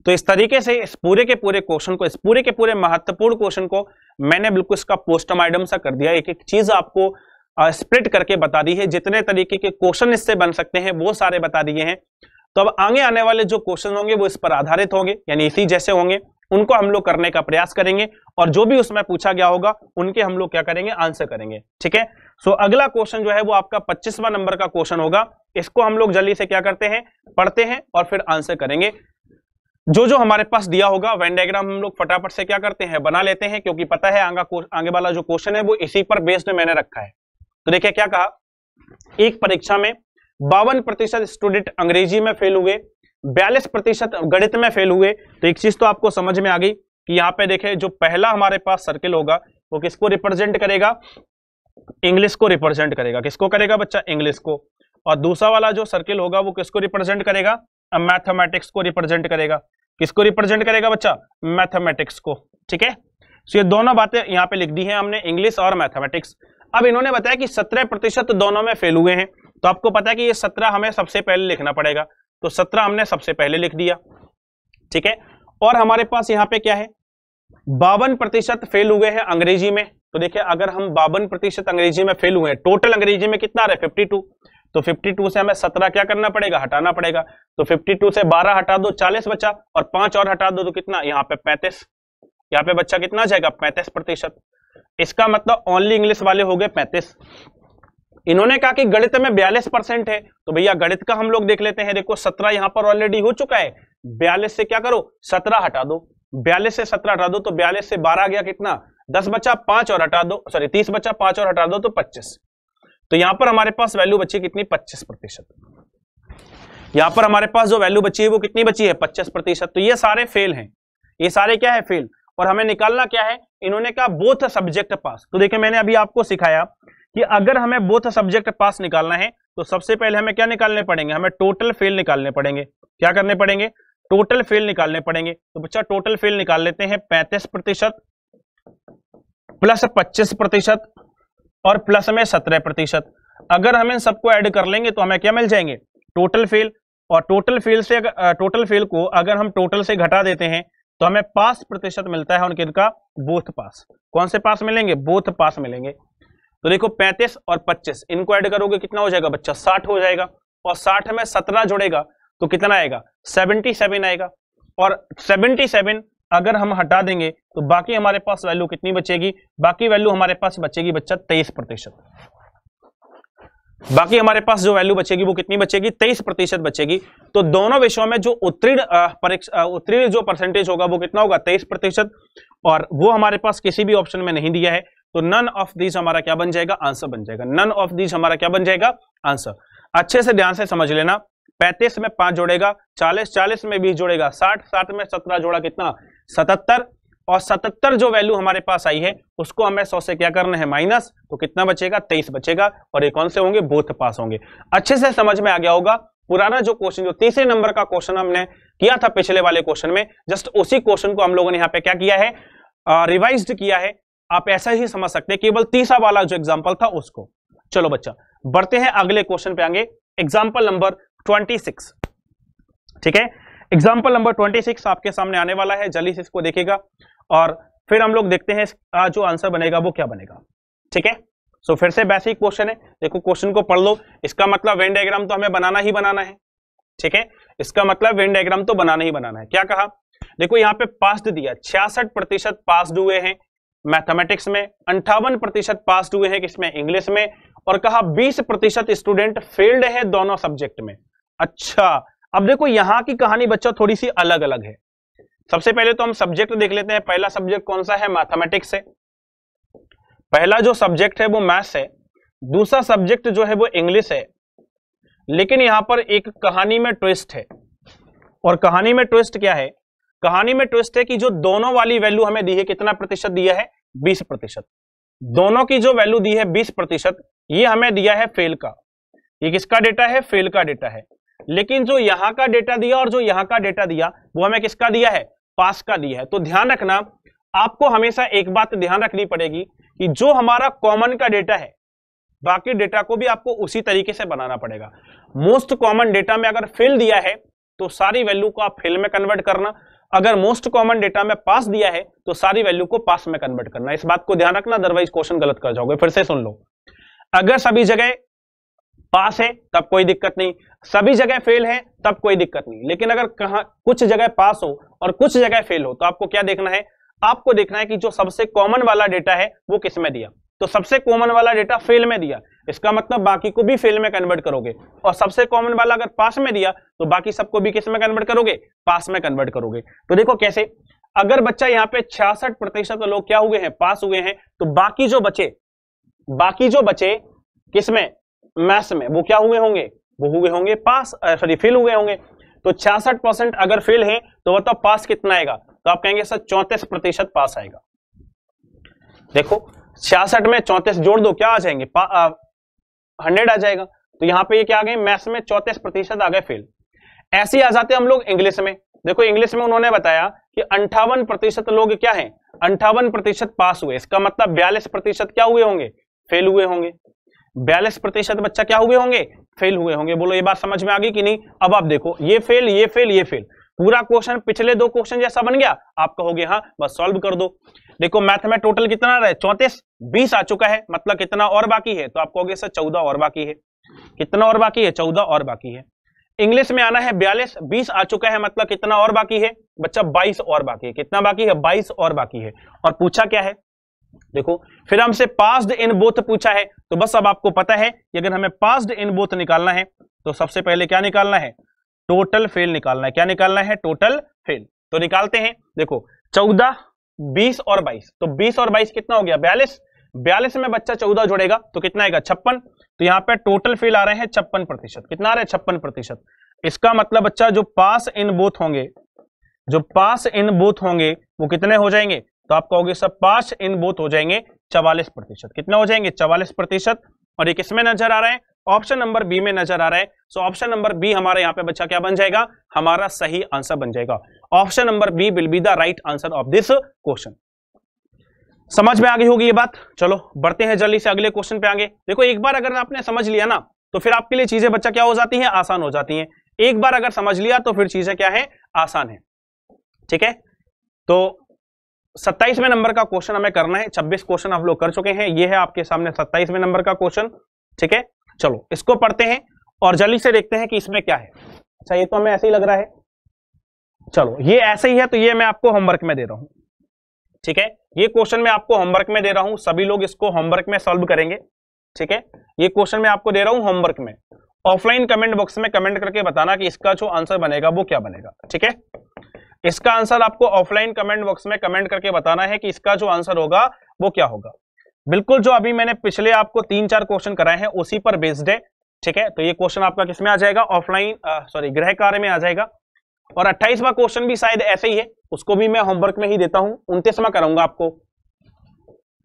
तो इस तरीके से इस पूरे के पूरे क्वेश्चन को इस पूरे के पूरे महत्वपूर्ण क्वेश्चन को मैंने बिल्कुल इसका पोस्टमाइडम सा कर दिया एक एक चीज आपको स्प्लिट करके बता दी है जितने तरीके के क्वेश्चन इससे बन सकते हैं वो सारे बता दिए हैं तो अब आगे आने वाले जो क्वेश्चन होंगे वो इस पर आधारित होंगे यानी इसी जैसे होंगे उनको हम लोग करने का प्रयास करेंगे और जो भी उसमें पूछा गया होगा उनके हम लोग क्या करेंगे आंसर करेंगे ठीक है सो अगला क्वेश्चन जो है वो आपका पच्चीसवा नंबर का क्वेश्चन होगा इसको हम लोग जल्दी से क्या करते हैं पढ़ते हैं और फिर आंसर करेंगे जो जो हमारे पास दिया होगा वेन डायग्राम हम लोग फटाफट से क्या करते हैं बना लेते हैं क्योंकि पता है आगे आगे वाला जो क्वेश्चन है वो इसी पर बेस्ड मैंने रखा है तो देखिए क्या कहा एक परीक्षा में बावन प्रतिशत स्टूडेंट अंग्रेजी में फेल हुए बयालीस प्रतिशत गणित में फेल हुए तो एक चीज तो आपको समझ में आ गई कि यहाँ पे देखे जो पहला हमारे पास सर्किल होगा वो किसको रिप्रेजेंट करेगा इंग्लिश को रिप्रेजेंट करेगा किसको करेगा बच्चा इंग्लिश को और दूसरा वाला जो सर्किल होगा वो किसको रिप्रेजेंट करेगा मैथमेटिक्स को रिप्रेजेंट करेगा किसको रिप्रेजेंट करेगा बच्चा मैथमेटिक्स को ठीक है सो ये दोनों बातें यहाँ पे लिख दी है हमने इंग्लिश और मैथमेटिक्स अब इन्होंने बताया कि सत्रह प्रतिशत दोनों में फेल हुए हैं तो आपको पता है कि ये सत्रह हमें सबसे पहले लिखना पड़ेगा तो सत्रह हमने सबसे पहले लिख दिया ठीक है और हमारे पास यहाँ पे क्या है बावन प्रतिशत फेल हुए हैं अंग्रेजी में तो देखिए अगर हम बावन प्रतिशत अंग्रेजी में फेल हुए हैं टोटल अंग्रेजी में कितना आ रहा है फिफ्टी टू तो 52 से हमें 17 क्या करना पड़ेगा हटाना पड़ेगा तो 52 से 12 हटा दो 40 बचा और पांच और हटा दो तो कितना यहाँ पे 35 यहाँ पे बच्चा कितना जाएगा पैंतीस प्रतिशत इसका मतलब ओनली इंग्लिश वाले हो गए पैंतीस इन्होंने कहा कि गणित में बयालीस परसेंट है तो भैया गणित का हम लोग देख लेते हैं देखो सत्रह यहां पर ऑलरेडी हो चुका है बयालीस से क्या करो सत्रह हटा दो बयालीस से सत्रह हटा दो तो बयालीस से बारह गया कितना दस बचा पांच और हटा दो सॉरी तीस बचा पांच और हटा दो तो पच्चीस तो यहां पर हमारे पास वैल्यू बची कितनी पच्चीस प्रतिशत यहां पर हमारे पास जो वैल्यू बची है वो कितनी बची है पच्चीस प्रतिशत तो ये सारे फेल हैं ये सारे क्या है फेल और हमें निकालना क्या है इन्होंने कहा बोथ सब्जेक्ट पास तो देखिए मैंने अभी आपको सिखाया कि अगर हमें बोथ सब्जेक्ट पास निकालना है तो सबसे पहले हमें क्या निकालने पड़ेंगे हमें टोटल फेल निकालने पड़ेंगे क्या करने पड़ेंगे टोटल फेल निकालने पड़ेंगे तो बच्चा टोटल फेल निकाल लेते हैं पैंतीस प्रतिशत प्लस पच्चीस प्रतिशत और प्लस में सत्रह प्रतिशत अगर हम इन सबको ऐड कर लेंगे तो हमें क्या मिल जाएंगे टोटल फेल और टोटल फेल से टोटल फेल को अगर हम टोटल से घटा देते हैं तो हमें पास प्रतिशत मिलता है उनके का बोथ पास कौन से पास मिलेंगे बोथ पास मिलेंगे तो देखो 35 और 25 इनको ऐड करोगे कितना हो जाएगा बच्चा 60 हो जाएगा और 60 में 17 जुड़ेगा तो कितना आएगा 77 आएगा और 77 अगर हम हटा देंगे तो बाकी हमारे पास वैल्यू कितनी बचेगी बाकी वैल्यू हमारे पास बचेगी बच्चा तेईस प्रतिशत बाकी हमारे पास जो वैल्यू बचेगी वो कितनी बचेगी तेईस प्रतिशत बचेगी तो दोनों विषयों में जो उत्तीर्ण परीक्षा उत्तीर्ण जो परसेंटेज होगा वो कितना होगा तेईस प्रतिशत और वो हमारे पास किसी भी ऑप्शन में नहीं दिया है तो नन ऑफ दीज हमारा क्या बन जाएगा आंसर बन जाएगा नन ऑफ दीज हमारा क्या बन जाएगा आंसर अच्छे से ध्यान से समझ लेना पैंतीस में पांच जोड़ेगा चालीस चालीस में बीस जोड़ेगा साठ साठ में सत्रह जोड़ा कितना सतहत्तर और सतहत्तर जो वैल्यू हमारे पास आई है उसको हमें सौ से क्या करना है माइनस तो कितना बचेगा तेईस बचेगा और ये कौन से होंगे बोथ पास होंगे अच्छे से समझ में आ गया होगा पुराना जो क्वेश्चन जो तीसरे नंबर का क्वेश्चन हमने किया था पिछले वाले क्वेश्चन में जस्ट उसी क्वेश्चन को हम लोगों ने यहाँ पे क्या किया है रिवाइज किया है आप ऐसा ही समझ सकते हैं केवल तीसरा वाला जो एग्जाम्पल था उसको चलो बच्चा बढ़ते हैं अगले क्वेश्चन पे आगे एग्जाम्पल नंबर ट्वेंटी सिक्स ठीक है एग्जाम्पल नंबर 26 आपके सामने आने वाला है जल्दी से इसको देखेगा और फिर हम लोग देखते हैं जो आंसर बनेगा वो क्या बनेगा ठीक है सो फिर से बेसिक क्वेश्चन है देखो क्वेश्चन को पढ़ लो इसका मतलब वेन डायग्राम तो हमें बनाना ही बनाना है ठीक है इसका मतलब वेन डायग्राम तो बनाना ही बनाना है क्या कहा देखो यहाँ पे पास्ड दिया छियासठ प्रतिशत पास्ड हुए हैं मैथमेटिक्स में अंठावन प्रतिशत पास्ड हुए हैं किसमें इंग्लिश में और कहा बीस प्रतिशत स्टूडेंट फेल्ड है दोनों सब्जेक्ट में अच्छा अब देखो यहाँ की कहानी बच्चों थोड़ी सी अलग अलग है सबसे पहले तो हम सब्जेक्ट देख लेते हैं पहला सब्जेक्ट कौन सा है मैथमेटिक्स है पहला जो सब्जेक्ट है वो मैथ्स है दूसरा सब्जेक्ट जो है वो इंग्लिश है लेकिन यहाँ पर एक कहानी में ट्विस्ट है और कहानी में ट्विस्ट क्या है कहानी में ट्विस्ट है कि जो दोनों वाली वैल्यू हमें दी है कितना प्रतिशत दिया है बीस प्रतिशत दोनों की जो वैल्यू दी है बीस प्रतिशत ये हमें दिया है फेल का ये किसका डेटा है फेल का डेटा है लेकिन जो यहां का डेटा दिया और जो यहां का डेटा दिया वो हमें किसका दिया है पास का दिया है तो ध्यान रखना आपको हमेशा एक बात ध्यान रखनी पड़ेगी कि जो हमारा कॉमन का डेटा है बाकी डेटा को भी आपको उसी तरीके से बनाना पड़ेगा मोस्ट कॉमन डेटा में अगर फिल दिया है तो सारी वैल्यू को आप फिल में कन्वर्ट करना अगर मोस्ट कॉमन डेटा में पास दिया है तो सारी वैल्यू को पास में कन्वर्ट करना इस बात को ध्यान रखना अदरवाइज क्वेश्चन गलत कर जाओगे फिर से सुन लो अगर सभी जगह पास है तब कोई दिक्कत नहीं सभी जगह फेल है तब कोई दिक्कत नहीं लेकिन अगर कहा कुछ जगह पास हो और कुछ जगह फेल हो तो आपको क्या देखना है आपको देखना है कि जो सबसे कॉमन वाला डेटा है वो किसमें दिया तो सबसे कॉमन वाला डेटा फेल में दिया इसका मतलब बाकी को भी फेल में कन्वर्ट करोगे और सबसे कॉमन वाला अगर पास में दिया तो बाकी सबको भी किस में कन्वर्ट करोगे पास में कन्वर्ट करोगे तो देखो कैसे अगर बच्चा यहाँ पे छियासठ प्रतिशत लोग क्या हुए हैं पास हुए हैं तो बाकी जो बचे बाकी जो बचे किसमें मैथ्स में वो क्या हुए होंगे वो हुए होंगे पास सॉरी फेल हुए होंगे तो छियासठ परसेंट अगर फेल है तो बताओ पास कितना आएगा तो आप कहेंगे सर चौंतीस प्रतिशत पास आएगा देखो छियासठ में चौंतीस जोड़ दो क्या आ जाएंगे हंड्रेड आ जाएगा तो यहाँ पे ये क्या आ गए मैथ्स में चौतीस प्रतिशत आ गए फेल ऐसे ही आ जाते हम लोग इंग्लिश में देखो इंग्लिश में उन्होंने बताया कि अंठावन प्रतिशत लोग क्या है अंठावन प्रतिशत पास हुए इसका मतलब बयालीस प्रतिशत क्या हुए होंगे फेल हुए होंगे बयालीस प्रतिशत बच्चा क्या हुए होंगे फेल हुए होंगे बोलो ये बात समझ में आ गई कि नहीं अब आप देखो ये फेल ये फेल ये फेल पूरा क्वेश्चन पिछले दो क्वेश्चन जैसा बन गया आप कहोगे हाँ बस सॉल्व कर दो देखो मैथ में टोटल कितना रहे चौंतीस बीस आ चुका है मतलब कितना और बाकी है तो आप कहोगे सर चौदह और बाकी है कितना और बाकी है चौदह और बाकी है इंग्लिश में आना है बयालीस बीस आ चुका है मतलब कितना और बाकी है बच्चा बाईस और बाकी है कितना बाकी है बाईस और बाकी है और पूछा क्या है देखो फिर हमसे पास्ड इन बोथ पूछा है तो बस अब आपको पता है कि अगर हमें पास्ड इन बोथ निकालना है तो सबसे पहले क्या निकालना है टोटल फेल निकालना है क्या निकालना है टोटल फेल तो निकालते हैं देखो चौदह बीस और बाईस तो बीस और बाईस कितना हो गया बयालीस बयालीस में बच्चा चौदह जोड़ेगा तो कितना आएगा छप्पन तो यहाँ पे टोटल फेल आ रहे हैं छप्पन प्रतिशत कितना आ रहा है छप्पन प्रतिशत इसका मतलब बच्चा जो पास इन बोथ होंगे जो पास इन बोथ होंगे वो कितने हो जाएंगे तो आप कहोगे सब पास इन बोथ हो जाएंगे चवालीस प्रतिशत कितना हो जाएंगे चवालीस प्रतिशत और ये किसमें नजर आ रहा है ऑप्शन नंबर बी में नजर आ रहा है सो ऑप्शन नंबर बी हमारे यहाँ पे बच्चा क्या बन जाएगा हमारा सही आंसर बन जाएगा option number B will be the right answer of this question समझ में आ गई होगी ये बात चलो बढ़ते हैं जल्दी से अगले क्वेश्चन पे आगे देखो एक बार अगर आपने समझ लिया ना तो फिर आपके लिए चीजें बच्चा क्या हो जाती हैं आसान हो जाती हैं एक बार अगर समझ लिया तो फिर चीजें क्या है आसान है ठीक है तो सत्ताईसवें नंबर का क्वेश्चन हमें करना है छब्बीस क्वेश्चन आप लोग कर चुके हैं ये है आपके सामने सत्ताईसवें नंबर का क्वेश्चन ठीक है चलो इसको पढ़ते हैं और जल्दी से देखते हैं कि इसमें क्या है अच्छा ये तो हमें ऐसे ही लग रहा है चलो ये ऐसे ही है तो ये मैं आपको होमवर्क में दे रहा हूं ठीक है ये क्वेश्चन मैं आपको होमवर्क में दे रहा हूं सभी लोग इसको होमवर्क में सॉल्व करेंगे ठीक है ये क्वेश्चन मैं आपको दे रहा हूं होमवर्क में ऑफलाइन कमेंट बॉक्स में कमेंट करके बताना कि इसका जो आंसर बनेगा वो क्या बनेगा ठीक है इसका आंसर आपको ऑफलाइन कमेंट बॉक्स में कमेंट करके बताना है कि इसका जो आंसर होगा वो क्या होगा बिल्कुल जो अभी मैंने पिछले आपको तीन चार क्वेश्चन कराए हैं उसी पर बेस्ड है ठीक है तो ये क्वेश्चन आपका किसमें आ जाएगा ऑफलाइन सॉरी गृह कार्य में आ जाएगा और अट्ठाईसवा क्वेश्चन भी शायद ऐसे ही है उसको भी मैं होमवर्क में ही देता हूं उनतीसवा कराऊंगा आपको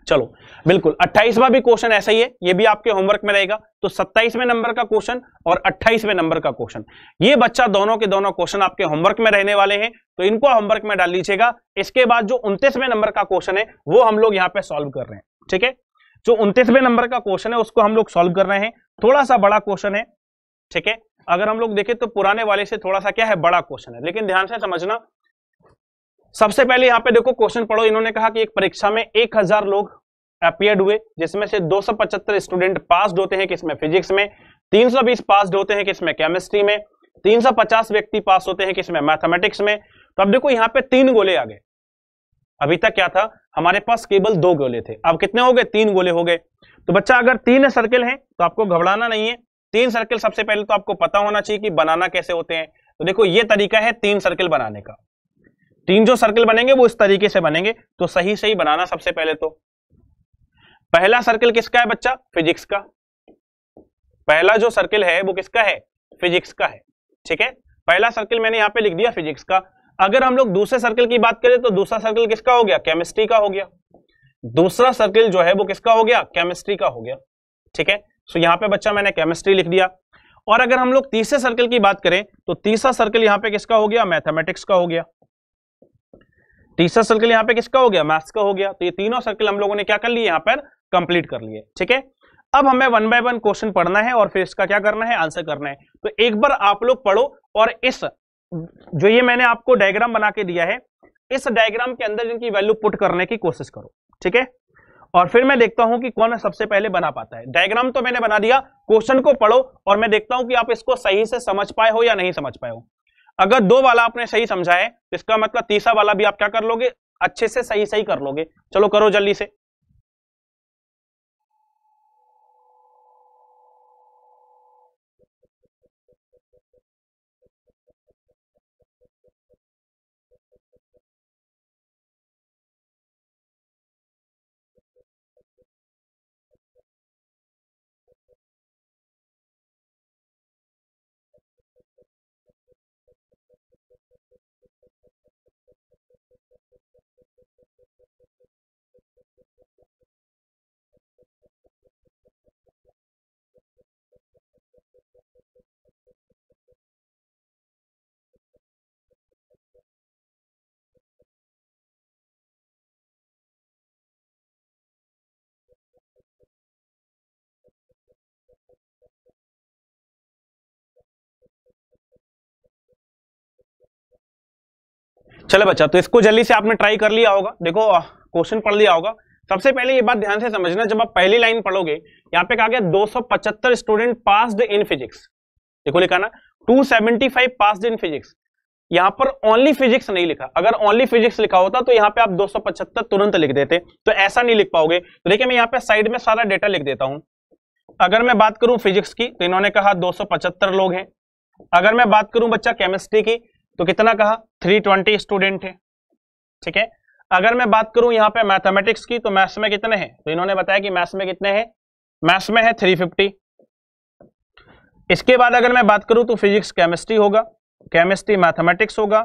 चलो बिल्कुल अट्ठाईसवा भी क्वेश्चन ऐसा ही है ये भी आपके होमवर्क में रहेगा तो सत्ताईसवें नंबर का क्वेश्चन और अट्ठाईसवें नंबर का क्वेश्चन ये बच्चा दोनों के दोनों क्वेश्चन आपके होमवर्क में रहने वाले हैं तो इनको होमवर्क में डाल लीजिएगा इसके बाद जो उनतीसवें नंबर का क्वेश्चन है वो हम लोग यहाँ पे सॉल्व कर रहे हैं ठीक है जो उनतीसवें नंबर का क्वेश्चन है उसको हम लोग सॉल्व कर रहे हैं थोड़ा सा बड़ा क्वेश्चन है ठीक है अगर हम लोग देखें तो पुराने वाले से थोड़ा सा क्या है बड़ा क्वेश्चन है लेकिन ध्यान से समझना सबसे पहले यहाँ पे देखो क्वेश्चन पढ़ो इन्होंने कहा कि एक परीक्षा में एक हजार लोग अपियर हुए जिसमें से 275 स्टूडेंट पास होते हैं किसमें फिजिक्स में 320 पास होते हैं किसमें केमिस्ट्री में 350 व्यक्ति पास होते हैं किसमें मैथमेटिक्स में तो अब देखो यहाँ पे तीन गोले आ गए अभी तक क्या था हमारे पास केवल दो गोले थे अब कितने हो गए तीन गोले हो गए तो बच्चा अगर तीन सर्किल है तो आपको घबराना नहीं है तीन सर्किल सबसे पहले तो आपको पता होना चाहिए कि बनाना कैसे होते हैं तो देखो ये तरीका है तीन सर्किल बनाने का तीन जो सर्कल बनेंगे वो इस तरीके से बनेंगे तो सही सही बनाना सबसे पहले तो पहला सर्कल किसका है बच्चा फिजिक्स का पहला जो सर्कल है वो किसका है फिजिक्स का है ठीक है पहला सर्कल मैंने यहां पे लिख दिया फिजिक्स का अगर हम लोग दूसरे सर्कल की बात करें तो दूसरा सर्कल किसका हो गया केमिस्ट्री का हो गया दूसरा सर्कल जो है वो किसका हो गया केमिस्ट्री का हो गया ठीक है सो यहां पे बच्चा मैंने केमिस्ट्री लिख दिया और अगर हम लोग तीसरे सर्कल की बात करें तो तीसरा सर्कल यहां पे किसका हो गया मैथमेटिक्स का हो गया तीसरा सर्कल यहाँ पे किसका हो गया मैथ्स का हो गया तो ये तीनों सर्कल हम लोगों ने क्या कर लिए यहाँ पर कंप्लीट कर लिए ठीक है अब हमें वन बाय वन क्वेश्चन पढ़ना है और फिर इसका क्या करना है आंसर करना है तो एक बार आप लोग पढ़ो और इस जो ये मैंने आपको डायग्राम बना के दिया है इस डायग्राम के अंदर इनकी वैल्यू पुट करने की कोशिश करो ठीक है और फिर मैं देखता हूं कि कौन सबसे पहले बना पाता है डायग्राम तो मैंने बना दिया क्वेश्चन को पढ़ो और मैं देखता हूं कि आप इसको सही से समझ पाए हो या नहीं समझ पाए हो अगर दो वाला आपने सही समझा है इसका मतलब तीसरा वाला भी आप क्या कर लोगे अच्छे से सही सही कर लोगे चलो करो जल्दी से चले बच्चा तो इसको जल्दी से आपने ट्राई कर लिया होगा देखो क्वेश्चन पढ़ लिया होगा सबसे पहले ये बात ध्यान से समझना जब आप पहली लाइन पढ़ोगे यहाँ पे कहा गया 275 स्टूडेंट पास इन फिजिक्स देखो लिखा ना 275 पास्ड इन फिजिक्स यहाँ पर ओनली फिजिक्स नहीं लिखा अगर ओनली फिजिक्स लिखा होता तो यहाँ पे आप 275 तुरंत लिख देते तो ऐसा नहीं लिख पाओगे तो देखिए मैं यहाँ पे साइड में सारा डेटा लिख देता हूँ अगर मैं बात करूं फिजिक्स की तो इन्होंने कहा 275 लोग हैं अगर मैं बात करूं बच्चा केमिस्ट्री की तो कितना कहा 320 स्टूडेंट है ठीक है अगर मैं बात करूं यहाँ पे मैथमेटिक्स की तो मैथ्स में कितने हैं तो इन्होंने बताया कि मैथ्स में कितने हैं मैथ्स में है 350 इसके बाद अगर मैं बात करूं तो फिजिक्स केमिस्ट्री होगा केमिस्ट्री मैथमेटिक्स होगा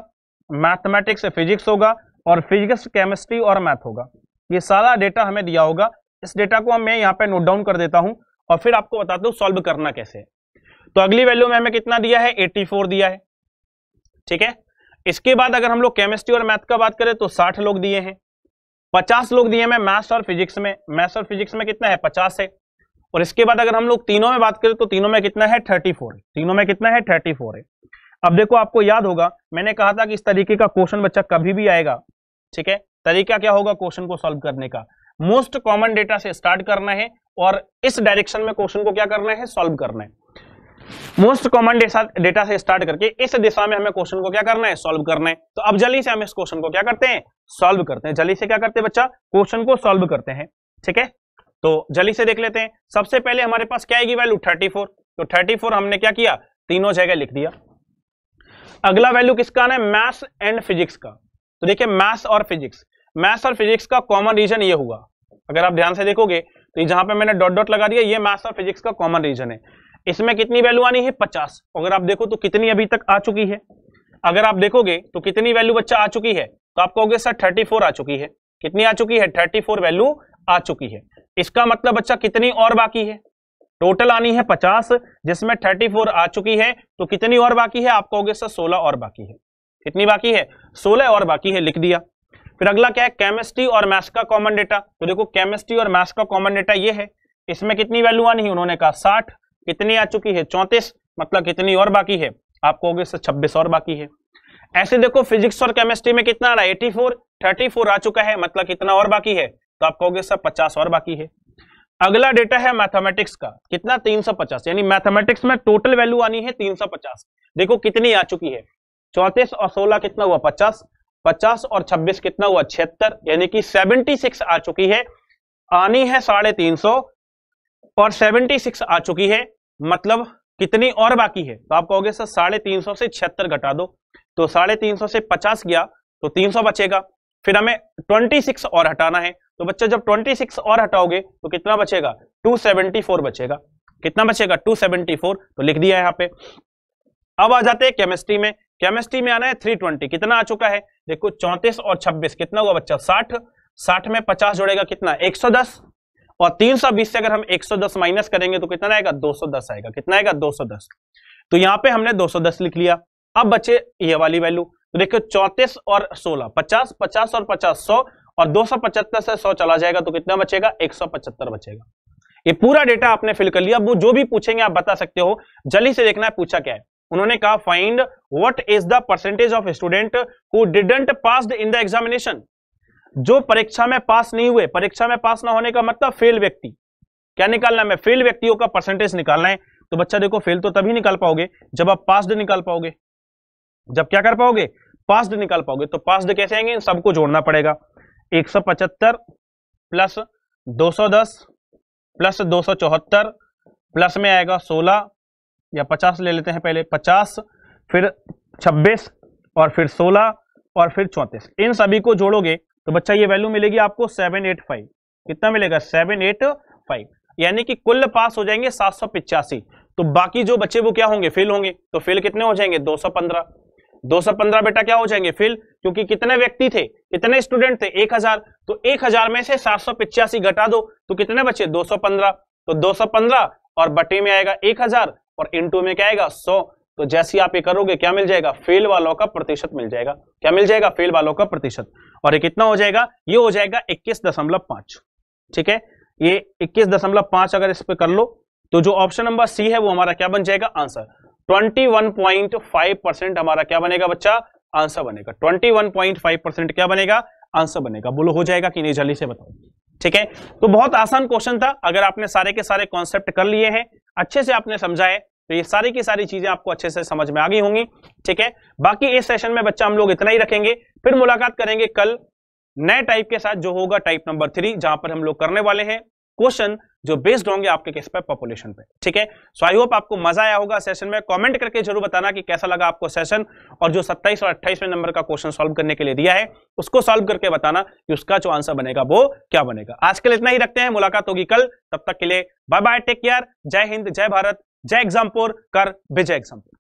मैथमेटिक्स फिजिक्स होगा और फिजिक्स केमिस्ट्री और मैथ होगा ये सारा डेटा हमें दिया होगा इस डेटा को मैं यहाँ पे नोट डाउन कर देता हूँ और फिर आपको बताता हूँ सॉल्व करना कैसे तो अगली वैल्यू में हमें कितना दिया है 84 दिया है ठीक है इसके बाद अगर हम लोग केमिस्ट्री और मैथ का बात करें तो साठ लोग दिए हैं पचास लोग दिए हैं मैथ्स और फिजिक्स में मैथ्स और फिजिक्स में कितना है पचास है और इसके बाद अगर हम लोग तीनों में बात करें तो तीनों में कितना है थर्टी फोर तीनों में कितना है थर्टी फोर है अब देखो आपको याद होगा मैंने कहा था कि इस तरीके का क्वेश्चन बच्चा कभी भी आएगा ठीक है तरीका क्या होगा क्वेश्चन को सॉल्व करने का मोस्ट कॉमन डेटा से स्टार्ट करना है और इस डायरेक्शन में क्वेश्चन को क्या करना है सॉल्व करना है मोस्ट कॉमन डेटा से स्टार्ट करके इस दिशा में हमें क्वेश्चन को क्या करना है सॉल्व करना है तो अब जल्दी से हम इस क्वेश्चन को क्या करते हैं सॉल्व करते हैं जल्दी से क्या करते हैं बच्चा क्वेश्चन को सॉल्व करते हैं ठीक है तो जल्दी से देख लेते हैं सबसे पहले हमारे पास क्या आएगी वैल्यू 34 तो 34 हमने क्या किया तीनों जगह लिख दिया अगला वैल्यू किसका आना है मैथ्स एंड फिजिक्स का तो देखिए मैथ्स और फिजिक्स मैथ्स और फिजिक्स का कॉमन रीजन ये हुआ अगर आप ध्यान से देखोगे तो जहां पे मैंने डॉट डॉट लगा दिया ये मैथ्स और फिजिक्स का कॉमन रीजन है इसमें कितनी वैल्यू आनी है पचास अगर आप देखो तो कितनी अभी तक आ चुकी है अगर आप देखोगे तो कितनी वैल्यू बच्चा आ चुकी है तो आप कहोगे सर थर्टी फोर आ चुकी है कितनी आ चुकी है थर्टी फोर वैल्यू आ चुकी है इसका मतलब बच्चा कितनी और बाकी है टोटल आनी है पचास जिसमें थर्टी फोर आ चुकी है तो कितनी और बाकी है आप कहोगे सर सोलह और बाकी है कितनी बाकी है सोलह और बाकी है लिख दिया फिर अगला क्या है केमिस्ट्री और मैथ्स का कॉमन डेटा तो देखो केमिस्ट्री और मैथ्स का कॉमन डेटा ये है इसमें कितनी वैल्यू आनी है उन्होंने कहा साठ कितनी आ चुकी है चौंतीस मतलब कितनी और बाकी है आपको कहोगे छब्बीस और बाकी है ऐसे देखो फिजिक्स और केमिस्ट्री में कितना आ रहा है एटी फोर थर्टी फोर आ चुका है मतलब कितना और बाकी है तो आप कहोगे सर पचास और बाकी है अगला डेटा है मैथमेटिक्स का कितना 350 यानी मैथमेटिक्स में टोटल वैल्यू आनी है 350 देखो कितनी आ चुकी है चौतीस और 16 कितना हुआ 50 50 और 26 कितना हुआ छिहत्तर यानी कि सेवेंटी आ चुकी है आनी है साढ़े तीन सौ और 76 आ चुकी है मतलब कितनी और बाकी है तो आप कहोगे सर साढ़े तीन सौ से छिहत्तर घटा दो तो साढ़े तीन सौ से पचास गया तो तीन सौ बचेगा फिर हमें ट्वेंटी सिक्स और हटाना है तो बच्चा जब ट्वेंटी सिक्स और हटाओगे तो कितना बचेगा टू सेवेंटी फोर बचेगा कितना बचेगा टू सेवेंटी फोर तो लिख दिया यहाँ पे अब आ जाते हैं केमिस्ट्री में केमिस्ट्री में आना है थ्री ट्वेंटी कितना आ चुका है देखो चौंतीस और छब्बीस कितना हुआ बच्चा साठ साठ में पचास जोड़ेगा कितना एक सौ दस और 320 से अगर हम 110 माइनस करेंगे तो कितना आएगा 210 आएगा कितना आएगा 210 तो यहाँ पे हमने 210 लिख लिया अब बचे ये वाली वैल्यू तो देखियो चौतीस और 16 50 50 और 50 सौ और दो से सौ चला जाएगा तो कितना बचेगा एक बचेगा ये पूरा डेटा आपने फिल कर लिया वो जो भी पूछेंगे आप बता सकते हो जल्दी से देखना है पूछा क्या है उन्होंने कहा find what is the percentage of student who didn't pass in the examination जो परीक्षा में पास नहीं हुए परीक्षा में पास ना होने का मतलब फेल व्यक्ति क्या निकालना है फेल व्यक्तियों का परसेंटेज निकालना है तो बच्चा देखो फेल तो तभी निकाल पाओगे जब आप पास्ड निकाल पाओगे जब क्या कर पाओगे पास्ड निकाल पाओगे तो पास्ड कैसे आएंगे इन सबको जोड़ना पड़ेगा पचहत्तर प्लस 210 प्लस चौहत्तर प्लस में आएगा 16 या 50 ले लेते हैं पहले 50 फिर 26 और फिर 16 और फिर चौंतीस इन सभी को जोड़ोगे तो बच्चा ये वैल्यू मिलेगी आपको सेवन एट फाइव कितना मिलेगा सेवन एट फाइव यानी कि कुल पास हो जाएंगे सात सौ पिचासी तो बाकी जो बच्चे वो क्या होंगे फेल होंगे तो फेल कितने हो जाएंगे दो सौ पंद्रह दो सौ पंद्रह बेटा क्या हो जाएंगे फेल क्योंकि कितने व्यक्ति थे कितने स्टूडेंट थे एक हजार तो एक हजार में से सात सौ पिचासी घटा दो तो कितने बच्चे दो सौ पंद्रह तो दो सौ पंद्रह और बटे में आएगा एक हजार और इंटू में क्या आएगा सौ तो जैसे आप ये करोगे क्या मिल जाएगा फेल वालों का प्रतिशत मिल जाएगा क्या मिल जाएगा फेल वालों का प्रतिशत और ये कितना हो जाएगा ये हो जाएगा इक्कीस दशमलव पांच ठीक है ये इक्कीस दशमलव पांच अगर इस पर कर लो तो जो ऑप्शन नंबर सी है वो हमारा क्या बन जाएगा answer twenty one point five percent हमारा क्या बनेगा बच्चा आंसर बनेगा twenty one point five percent क्या बनेगा आंसर बनेगा बोलो हो जाएगा कि नहीं जल्दी से बताओ ठीक है तो बहुत आसान क्वेश्चन था अगर आपने सारे के सारे कॉन्सेप्ट कर लिए हैं अच्छे से आपने समझा है तो ये सारी की सारी चीजें आपको अच्छे से समझ में आ गई होंगी ठीक है बाकी इस सेशन में बच्चा हम लोग इतना ही रखेंगे फिर मुलाकात करेंगे कल नए टाइप के साथ जो होगा टाइप नंबर थ्री जहां पर हम लोग करने वाले हैं क्वेश्चन जो बेस्ड होंगे आपके किस पर पॉपुलेशन पे ठीक है सो आई होप आपको मजा आया होगा सेशन में कमेंट करके जरूर बताना कि कैसा लगा आपको सेशन और जो 27 और 28वें नंबर का क्वेश्चन सॉल्व करने के लिए दिया है उसको सॉल्व करके बताना कि उसका जो आंसर बनेगा वो क्या बनेगा आज के लिए इतना ही रखते हैं मुलाकात होगी कल तब तक के लिए बाय बाय टेक केयर जय हिंद जय भारत जय एग्जामपुर कर विजय एग्जामपुर